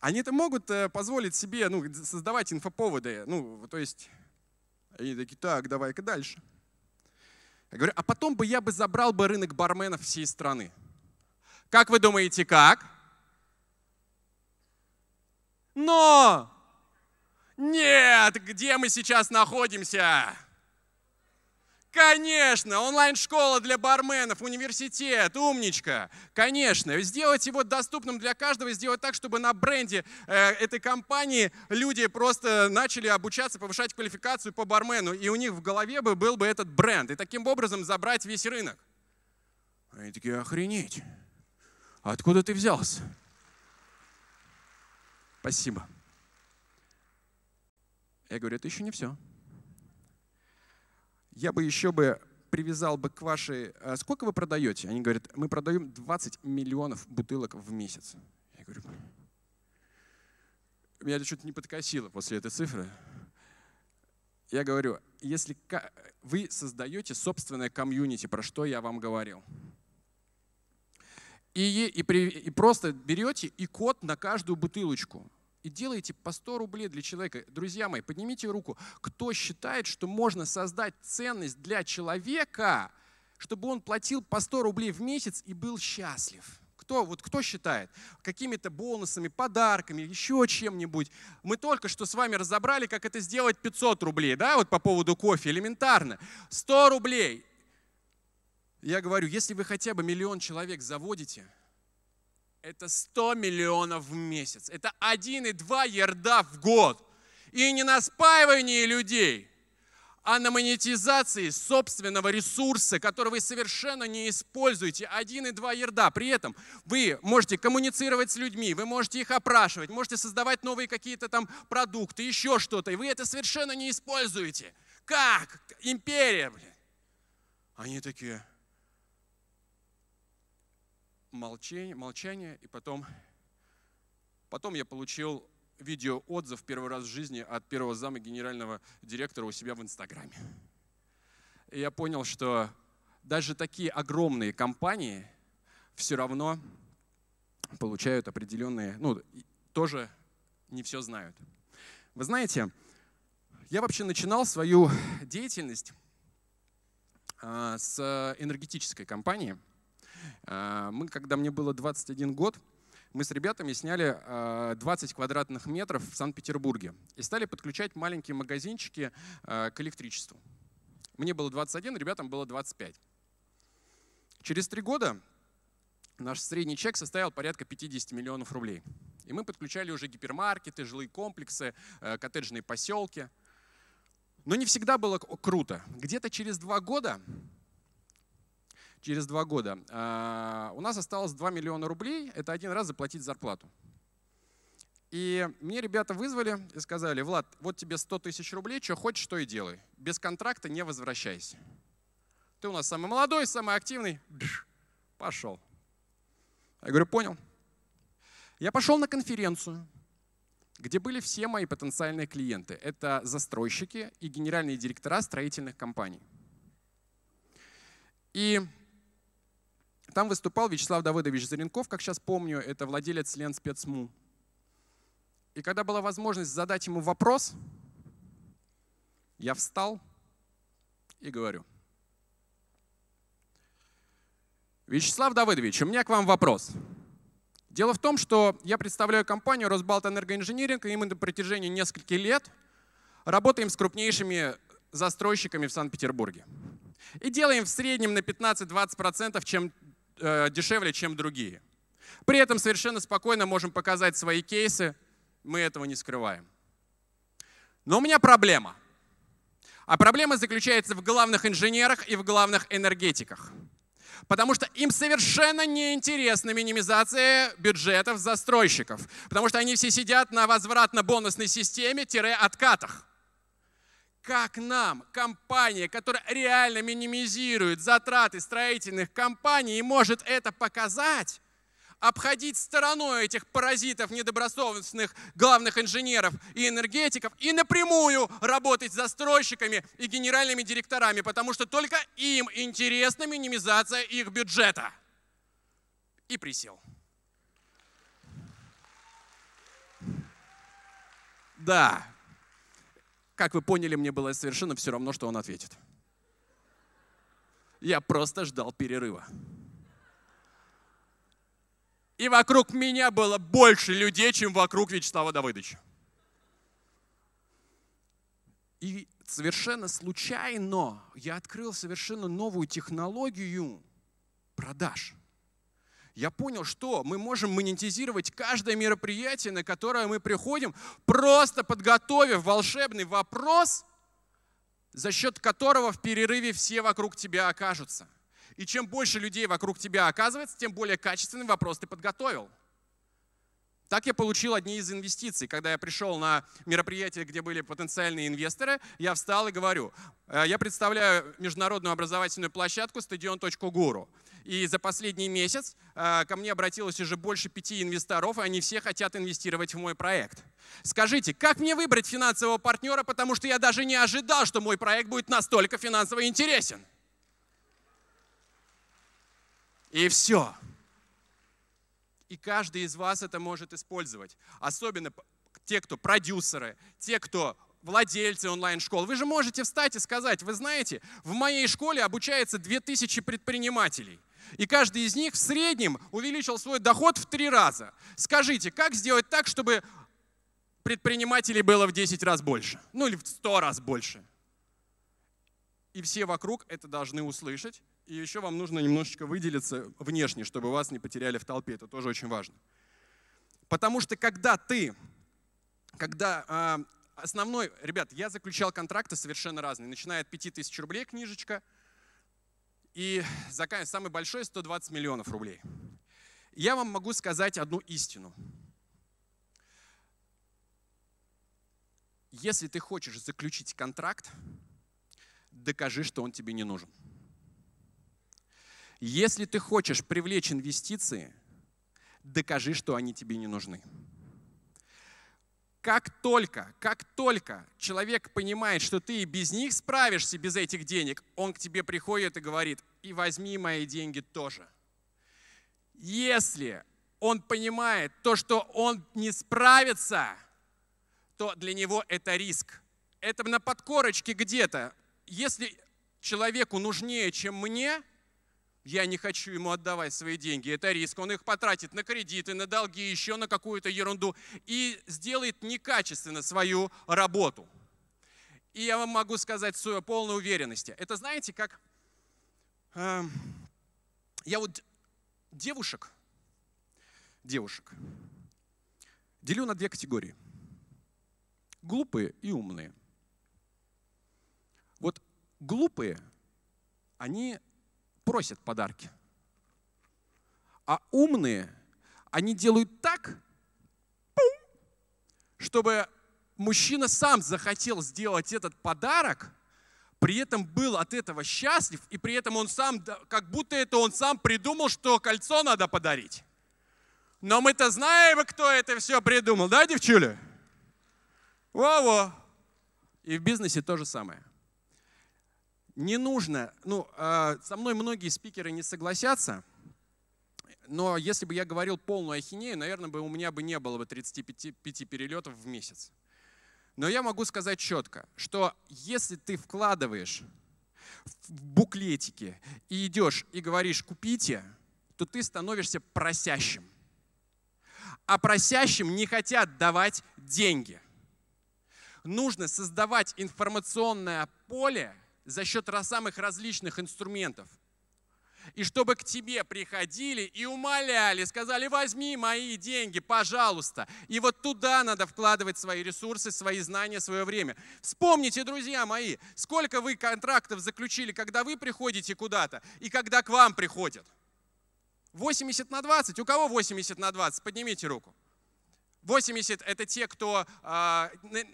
Они-то могут э, позволить себе ну, создавать инфоповоды. Ну, то есть, они такие, так, давай-ка дальше. Я говорю, а потом бы я бы забрал бы рынок барменов всей страны. Как вы думаете, как? Но! Нет, где мы сейчас находимся? Конечно, онлайн-школа для барменов, университет, умничка. Конечно, сделать его доступным для каждого, сделать так, чтобы на бренде э, этой компании люди просто начали обучаться, повышать квалификацию по бармену, и у них в голове бы был бы этот бренд, и таким образом забрать весь рынок. Они такие, охренеть, откуда ты взялся? Спасибо. Я говорю, это еще не все я бы еще бы привязал бы к вашей... Э, сколько вы продаете? Они говорят, мы продаем 20 миллионов бутылок в месяц. Я говорю, меня это что-то не подкосило после этой цифры. Я говорю, если вы создаете собственное комьюнити, про что я вам говорил, и, и, и просто берете и код на каждую бутылочку и делаете по 100 рублей для человека. Друзья мои, поднимите руку. Кто считает, что можно создать ценность для человека, чтобы он платил по 100 рублей в месяц и был счастлив? Кто, вот кто считает? Какими-то бонусами, подарками, еще чем-нибудь. Мы только что с вами разобрали, как это сделать 500 рублей, да, вот по поводу кофе, элементарно. 100 рублей. Я говорю, если вы хотя бы миллион человек заводите – это 100 миллионов в месяц. Это 1,2 ярда в год. И не на спаивании людей, а на монетизации собственного ресурса, который вы совершенно не используете. 1,2 ярда. При этом вы можете коммуницировать с людьми, вы можете их опрашивать, можете создавать новые какие-то там продукты, еще что-то. И вы это совершенно не используете. Как? Империя, блин. Они такие, молчание, молчание и потом, потом я получил видеоотзыв первый раз в жизни от первого зама генерального директора у себя в Инстаграме. И я понял, что даже такие огромные компании все равно получают определенные, ну, тоже не все знают. Вы знаете, я вообще начинал свою деятельность а, с э, энергетической компании. Э, мы, когда мне было 21 год, мы с ребятами сняли 20 э, квадратных метров в Санкт-Петербурге и стали подключать маленькие магазинчики э, к электричеству. Мне было 21, ребятам было 25. Через три года наш средний чек составил порядка 50 миллионов рублей. И мы подключали уже гипермаркеты, жилые комплексы, коттеджные поселки. Но не всегда было круто. Где-то через два года через два года. А, у нас осталось 2 миллиона рублей. Это один раз заплатить зарплату. И мне ребята вызвали и сказали, Влад, вот тебе 100 тысяч рублей, что хочешь, что и делай. Без контракта не возвращайся. Ты у нас самый молодой, самый активный. Пошел. Я говорю, понял. Я пошел на конференцию, где были все мои потенциальные клиенты. Это застройщики и генеральные директора строительных компаний. И там выступал Вячеслав Давыдович Заренков, как сейчас помню, это владелец Лен Спецму. И когда была возможность задать ему вопрос, я встал и говорю. Вячеслав Давыдович, у меня к вам вопрос. Дело в том, что я представляю компанию Энергоинжиниринг, и мы на протяжении нескольких лет работаем с крупнейшими застройщиками в Санкт-Петербурге. И делаем в среднем на 15-20% чем э, дешевле, чем другие. При этом совершенно спокойно можем показать свои кейсы, мы этого не скрываем. Но у меня проблема. А проблема заключается в главных инженерах и в главных энергетиках. Потому что им совершенно не интересна минимизация бюджетов застройщиков. Потому что они все сидят на возвратно-бонусной системе-откатах как нам компания, которая реально минимизирует затраты строительных компаний и может это показать, обходить стороной этих паразитов недобросовестных главных инженеров и энергетиков и напрямую работать с застройщиками и генеральными директорами, потому что только им интересна минимизация их бюджета. И присел. Да, как вы поняли, мне было совершенно все равно, что он ответит. Я просто ждал перерыва. И вокруг меня было больше людей, чем вокруг Вячеслава Давыдовича. И совершенно случайно я открыл совершенно новую технологию продаж – я понял, что мы можем монетизировать каждое мероприятие, на которое мы приходим, просто подготовив волшебный вопрос, за счет которого в перерыве все вокруг тебя окажутся. И чем больше людей вокруг тебя оказывается, тем более качественный вопрос ты подготовил. Так я получил одни из инвестиций. Когда я пришел на мероприятие, где были потенциальные инвесторы, я встал и говорю, «Э, я представляю международную образовательную площадку стадион.гуру. И за последний месяц а, ко мне обратилось уже больше пяти инвесторов, и они все хотят инвестировать в мой проект. Скажите, как мне выбрать финансового партнера, потому что я даже не ожидал, что мой проект будет настолько финансово интересен. И все. И каждый из вас это может использовать. Особенно те, кто продюсеры, те, кто владельцы онлайн-школ. Вы же можете встать и сказать, вы знаете, в моей школе обучается 2000 предпринимателей. И каждый из них в среднем увеличил свой доход в три раза. Скажите, как сделать так, чтобы предпринимателей было в 10 раз больше? Ну или в 100 раз больше? И все вокруг это должны услышать. И еще вам нужно немножечко выделиться внешне, чтобы вас не потеряли в толпе. Это тоже очень важно. Потому что когда ты, когда э, основной, ребят, я заключал контракты совершенно разные, начиная от 5000 рублей книжечка – и заказ самый большой 120 миллионов рублей. Я вам могу сказать одну истину. Если ты хочешь заключить контракт, докажи, что он тебе не нужен. Если ты хочешь привлечь инвестиции, докажи, что они тебе не нужны. Как только, как только человек понимает, что ты без них справишься, без этих денег, он к тебе приходит и говорит, и возьми мои деньги тоже. Если он понимает то, что он не справится, то для него это риск. Это на подкорочке где-то. Если человеку нужнее, чем мне – я не хочу ему отдавать свои деньги. Это риск. Он их потратит на кредиты, на долги, еще на какую-то ерунду. И сделает некачественно свою работу. И я вам могу сказать с полной уверенности. Это знаете, как... Э, я вот девушек, девушек делю на две категории. Глупые и умные. Вот глупые, они просят подарки. А умные, они делают так, чтобы мужчина сам захотел сделать этот подарок, при этом был от этого счастлив, и при этом он сам, как будто это он сам придумал, что кольцо надо подарить. Но мы-то знаем, кто это все придумал, да, девчуля? Во-во. И в бизнесе то же самое – не нужно, ну, а, со мной многие спикеры не согласятся, но если бы я говорил полную ахинею, наверное, бы у меня бы не было бы 35 перелетов в месяц. Но я могу сказать четко, что если ты вкладываешь в буклетики и идешь и говоришь «купите», то ты становишься просящим. А просящим не хотят давать деньги. Нужно создавать информационное поле – за счет самых различных инструментов. И чтобы к тебе приходили и умоляли, сказали, возьми мои деньги, пожалуйста. И вот туда надо вкладывать свои ресурсы, свои знания, свое время. Вспомните, друзья мои, сколько вы контрактов заключили, когда вы приходите куда-то и когда к вам приходят. 80 на 20. У кого 80 на 20? Поднимите руку. 80 – это те, кто э,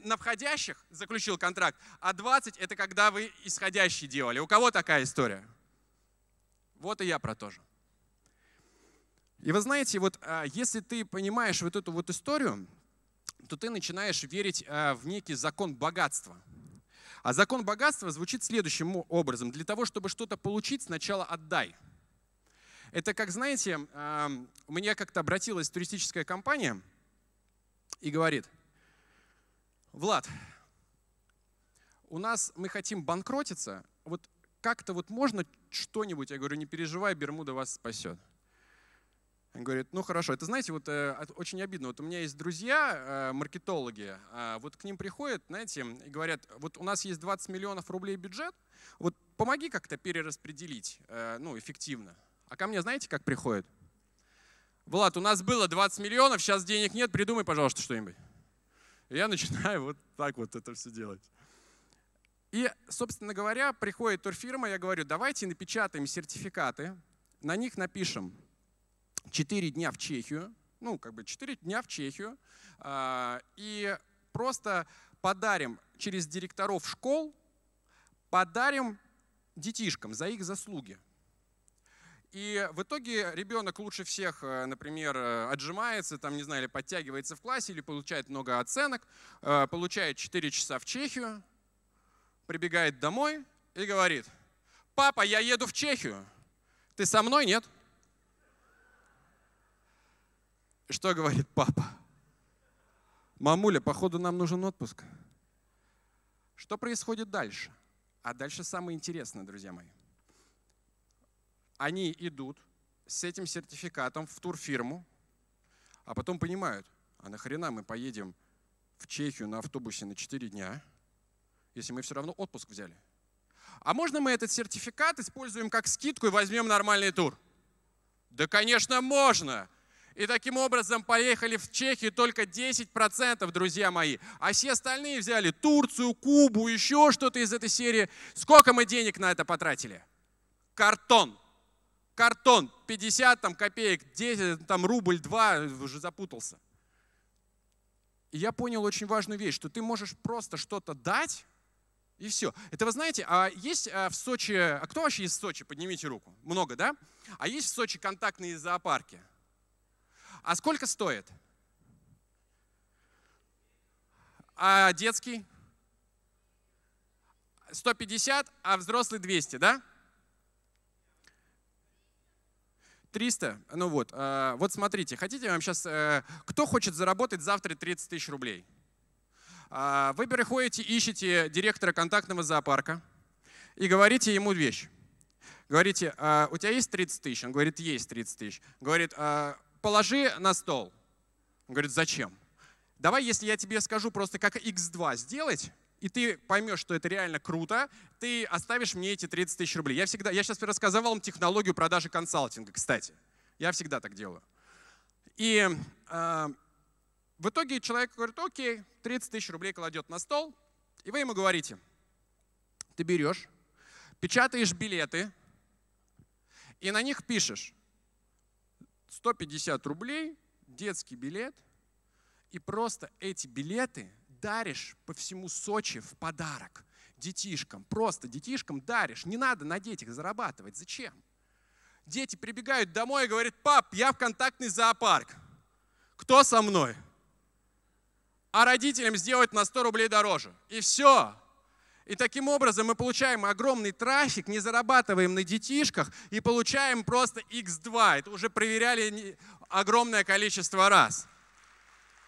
на входящих заключил контракт, а 20 – это когда вы исходящий делали. У кого такая история? Вот и я про то же. И вы знаете, вот э, если ты понимаешь вот эту вот историю, то ты начинаешь верить э, в некий закон богатства. А закон богатства звучит следующим образом. Для того, чтобы что-то получить, сначала отдай. Это как, знаете, э, у меня как-то обратилась туристическая компания – и говорит, Влад, у нас мы хотим банкротиться, вот как-то вот можно что-нибудь? Я говорю, не переживай, Бермуда вас спасет. Он говорит, ну хорошо, это знаете, вот э, очень обидно, вот у меня есть друзья, э, маркетологи, э, вот к ним приходят, знаете, и говорят, вот у нас есть 20 миллионов рублей бюджет, вот помоги как-то перераспределить, э, ну, эффективно. А ко мне знаете, как приходят? Влад, у нас было 20 миллионов, сейчас денег нет, придумай, пожалуйста, что-нибудь. Я начинаю вот так вот это все делать. И, собственно говоря, приходит турфирма, я говорю, давайте напечатаем сертификаты, на них напишем 4 дня в Чехию, ну, как бы 4 дня в Чехию, а, и просто подарим через директоров школ, подарим детишкам за их заслуги. И в итоге ребенок лучше всех, э, например, э, отжимается, там, не знаю, или подтягивается в классе, или получает много оценок, э, получает 4 часа в Чехию, прибегает домой и говорит, папа, я еду в Чехию, ты со мной, нет? Что говорит папа? Мамуля, походу нам нужен отпуск. Что происходит дальше? А дальше самое интересное, друзья мои они идут с этим сертификатом в турфирму, а потом понимают, а нахрена мы поедем в Чехию на автобусе на 4 дня, если мы все равно отпуск взяли. А можно мы этот сертификат используем как скидку и возьмем нормальный тур? Да, конечно, можно. И таким образом поехали в Чехию только 10%, друзья мои. А все остальные взяли Турцию, Кубу, еще что-то из этой серии. Сколько мы денег на это потратили? Картон картон 50 там, копеек, 10, там, рубль, 2, уже запутался. И я понял очень важную вещь, что ты можешь просто что-то дать, и все. Это вы знаете, а есть а, в Сочи, а кто вообще из Сочи? Поднимите руку. Много, да? А есть в Сочи контактные зоопарки? А сколько стоит? А детский? 150, а взрослый 200, да? 300? Ну вот, э, вот смотрите, хотите, вам сейчас... Э, кто хочет заработать завтра 30 тысяч рублей? Э, вы переходите, ищете директора контактного зоопарка и говорите ему вещь. Говорите, э, у тебя есть 30 тысяч? Он говорит, есть 30 тысяч. Говорит, э, положи на стол. Он говорит, зачем? Давай, если я тебе скажу просто, как x2 сделать, и ты поймешь, что это реально круто, ты оставишь мне эти 30 тысяч рублей. Я всегда, я сейчас рассказывал, вам технологию продажи консалтинга, кстати. Я всегда так делаю. И э, в итоге человек говорит, окей, 30 тысяч рублей кладет на стол, и вы ему говорите, ты берешь, печатаешь билеты, и на них пишешь 150 рублей, детский билет, и просто эти билеты – даришь по всему Сочи в подарок детишкам. Просто детишкам даришь. Не надо на детях зарабатывать. Зачем? Дети прибегают домой и говорят, пап, я в контактный зоопарк. Кто со мной? А родителям сделать на 100 рублей дороже. И все. И таким образом мы получаем огромный трафик, не зарабатываем на детишках и получаем просто x2. Это уже проверяли огромное количество раз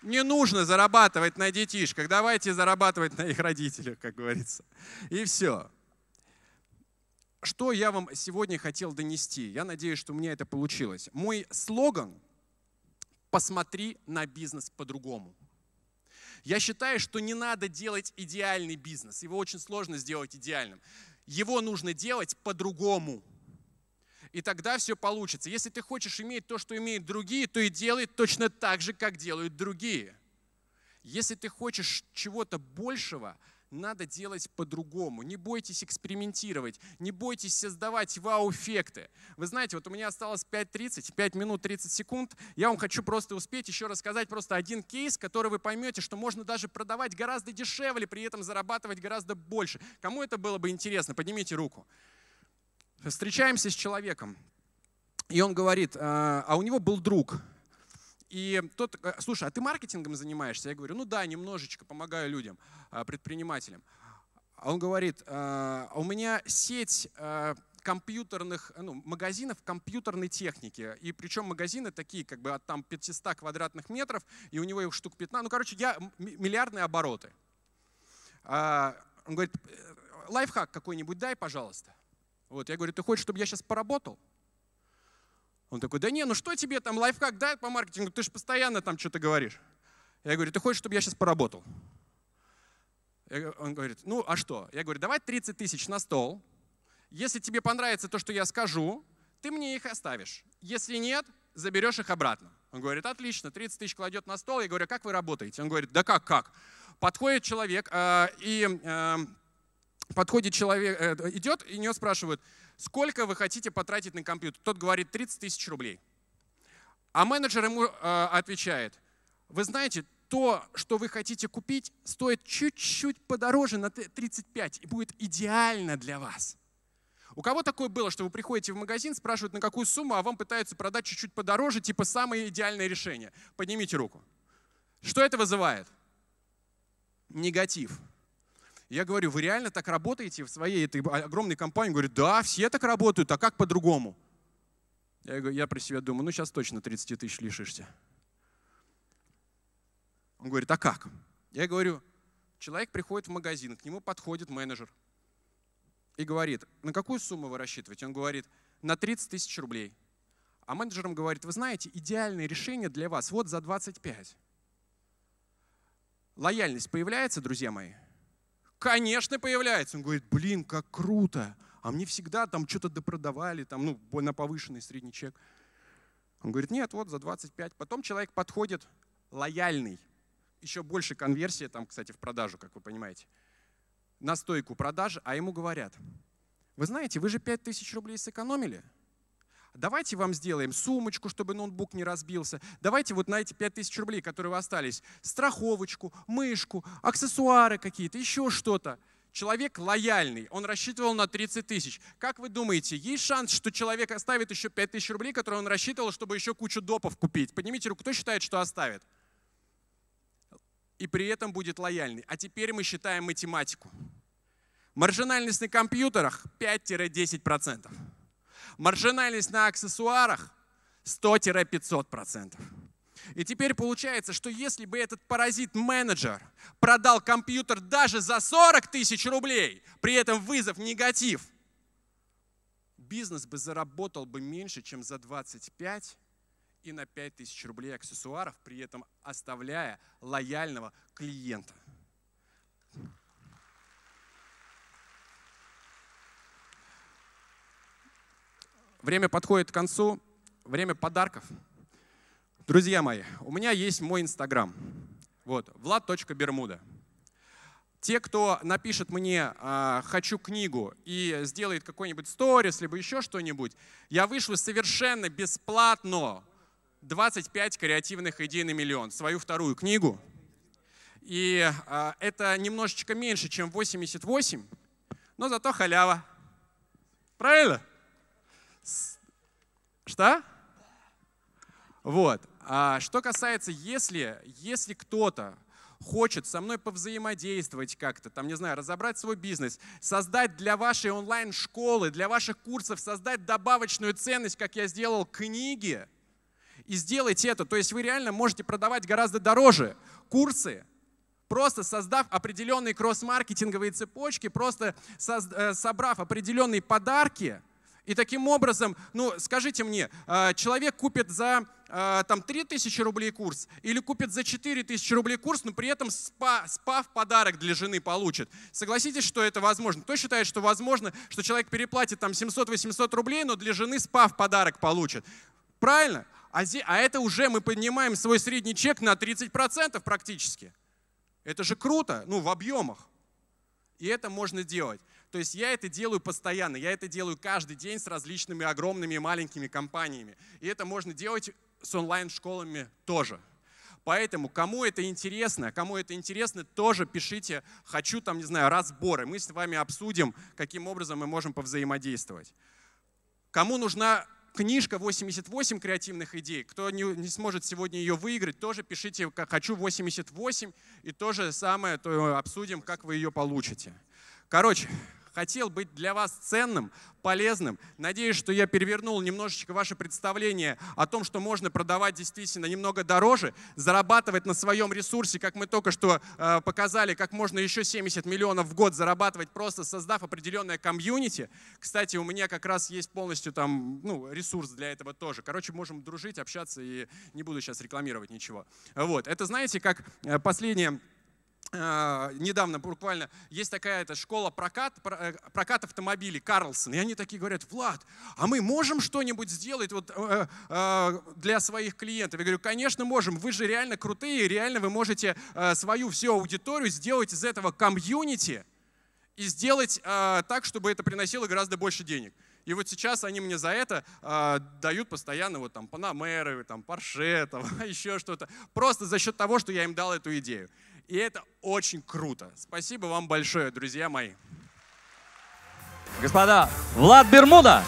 не нужно зарабатывать на детишках, давайте зарабатывать на их родителях, как говорится. И все. Что я вам сегодня хотел донести? Я надеюсь, что у меня это получилось. Мой слоган ⁇ Посмотри на бизнес по-другому ⁇ я считаю, что не надо делать идеальный бизнес. Его очень сложно сделать идеальным. Его нужно делать по-другому и тогда все получится. Если ты хочешь иметь то, что имеют другие, то и делай точно так же, как делают другие. Если ты хочешь чего-то большего, надо делать по-другому. Не бойтесь экспериментировать, не бойтесь создавать вау-эффекты. Вы знаете, вот у меня осталось 5.30, 5 минут 30 секунд. Я вам хочу просто успеть еще рассказать просто один кейс, который вы поймете, что можно даже продавать гораздо дешевле, при этом зарабатывать гораздо больше. Кому это было бы интересно? Поднимите руку встречаемся с человеком, и он говорит, а, а у него был друг, и тот, э, слушай, а ты маркетингом занимаешься? Я говорю, ну да, немножечко помогаю людям, а, предпринимателям. А он говорит, у меня сеть компьютерных, ну, магазинов компьютерной техники. И причем магазины такие, как бы от там 500 квадратных метров, и у него их штук 15. Ну, короче, я миллиардные обороты. Он говорит, «Э, лайфхак какой-нибудь дай, пожалуйста. Вот, я говорю, ты хочешь, чтобы я сейчас поработал? Он такой, да не, ну что тебе там лайфхак дает по маркетингу, ты же постоянно там что-то говоришь. Я говорю, ты хочешь, чтобы я сейчас поработал? Я, он говорит, ну а что? Я говорю, давай 30 тысяч на стол. Если тебе понравится то, что я скажу, ты мне их оставишь. Если нет, заберешь их обратно. Он говорит, отлично, 30 тысяч кладет на стол. Я говорю, «А как вы работаете? Он говорит, да как, как? Подходит человек э, и э, подходит человек, э, идет, и него спрашивают, сколько вы хотите потратить на компьютер? Тот говорит 30 тысяч рублей. А менеджер ему э, отвечает, вы знаете, то, что вы хотите купить, стоит чуть-чуть подороже на 35 и будет идеально для вас. У кого такое было, что вы приходите в магазин, спрашивают, на какую сумму, а вам пытаются продать чуть-чуть подороже, типа самое идеальное решение? Поднимите руку. Что это вызывает? Негатив. Я говорю, вы реально так работаете в своей этой огромной компании? говорит, да, все так работают, а как по-другому? Я, говорю, я при себе думаю, ну сейчас точно 30 тысяч лишишься. Он говорит, а как? Я говорю, человек приходит в магазин, к нему подходит менеджер и говорит, на какую сумму вы рассчитываете? Он говорит, на 30 тысяч рублей. А менеджерам говорит, вы знаете, идеальное решение для вас вот за 25. Лояльность появляется, друзья мои? Конечно, появляется. Он говорит, блин, как круто. А мне всегда там что-то допродавали, там, ну, на повышенный средний чек. Он говорит, нет, вот за 25. Потом человек подходит лояльный. Еще больше конверсия там, кстати, в продажу, как вы понимаете. На стойку продажи, а ему говорят, вы знаете, вы же 5000 рублей сэкономили – давайте вам сделаем сумочку, чтобы ноутбук не разбился, давайте вот на эти 5000 рублей, которые вы остались, страховочку, мышку, аксессуары какие-то, еще что-то. Человек лояльный, он рассчитывал на 30 тысяч. Как вы думаете, есть шанс, что человек оставит еще 5 тысяч рублей, которые он рассчитывал, чтобы еще кучу допов купить? Поднимите руку, кто считает, что оставит? И при этом будет лояльный. А теперь мы считаем математику. Маржинальность на компьютерах 5-10%. Маржинальность на аксессуарах 100-500%. И теперь получается, что если бы этот паразит-менеджер продал компьютер даже за 40 тысяч рублей, при этом вызов негатив, бизнес бы заработал бы меньше, чем за 25 и на 5 тысяч рублей аксессуаров, при этом оставляя лояльного клиента. Время подходит к концу, время подарков. Друзья мои, у меня есть мой инстаграм. Вот, vlad.bermuda. Те, кто напишет мне а, «хочу книгу» и сделает какой-нибудь сторис, либо еще что-нибудь, я вышлю совершенно бесплатно 25 креативных идей на миллион, свою вторую книгу. И а, это немножечко меньше, чем 88, но зато халява. Правильно? Что? Вот. А что касается, если, если кто-то хочет со мной повзаимодействовать как-то, там, не знаю, разобрать свой бизнес, создать для вашей онлайн-школы, для ваших курсов, создать добавочную ценность, как я сделал книги, и сделать это. То есть вы реально можете продавать гораздо дороже курсы, просто создав определенные кросс-маркетинговые цепочки, просто э, собрав определенные подарки – и таким образом, ну скажите мне, э, человек купит за э, там 3000 рублей курс или купит за 4000 рублей курс, но при этом спа, спа в подарок для жены получит. Согласитесь, что это возможно. Кто считает, что возможно, что человек переплатит там 700-800 рублей, но для жены спа в подарок получит? Правильно? А, зи, а это уже мы поднимаем свой средний чек на 30% практически. Это же круто, ну в объемах. И это можно делать. То есть я это делаю постоянно, я это делаю каждый день с различными огромными и маленькими компаниями. И это можно делать с онлайн-школами тоже. Поэтому, кому это интересно, кому это интересно, тоже пишите «хочу, там, не знаю, разборы». Мы с вами обсудим, каким образом мы можем повзаимодействовать. Кому нужна книжка «88 креативных идей», кто не, не сможет сегодня ее выиграть, тоже пишите «хочу 88» и то же самое то э, обсудим, как вы ее получите. Короче, хотел быть для вас ценным, полезным. Надеюсь, что я перевернул немножечко ваше представление о том, что можно продавать действительно немного дороже, зарабатывать на своем ресурсе, как мы только что э, показали, как можно еще 70 миллионов в год зарабатывать, просто создав определенное комьюнити. Кстати, у меня как раз есть полностью там ну, ресурс для этого тоже. Короче, можем дружить, общаться и не буду сейчас рекламировать ничего. Вот. Это знаете, как э, последнее а, недавно буквально, есть такая эта школа прокат, э, прокат автомобилей, Карлсон. И они такие говорят, Влад, а мы можем что-нибудь сделать вот, э, э, для своих клиентов? Я говорю, конечно можем, вы же реально крутые, реально вы можете э, свою всю аудиторию сделать из этого комьюнити и сделать э, так, чтобы это приносило гораздо больше денег. И вот сейчас они мне за это э, дают постоянно вот там панамеры, там Порше, там еще что-то. Просто за счет того, что я им дал эту идею. И это очень круто. Спасибо вам большое, друзья мои. Господа, Влад Бермуда!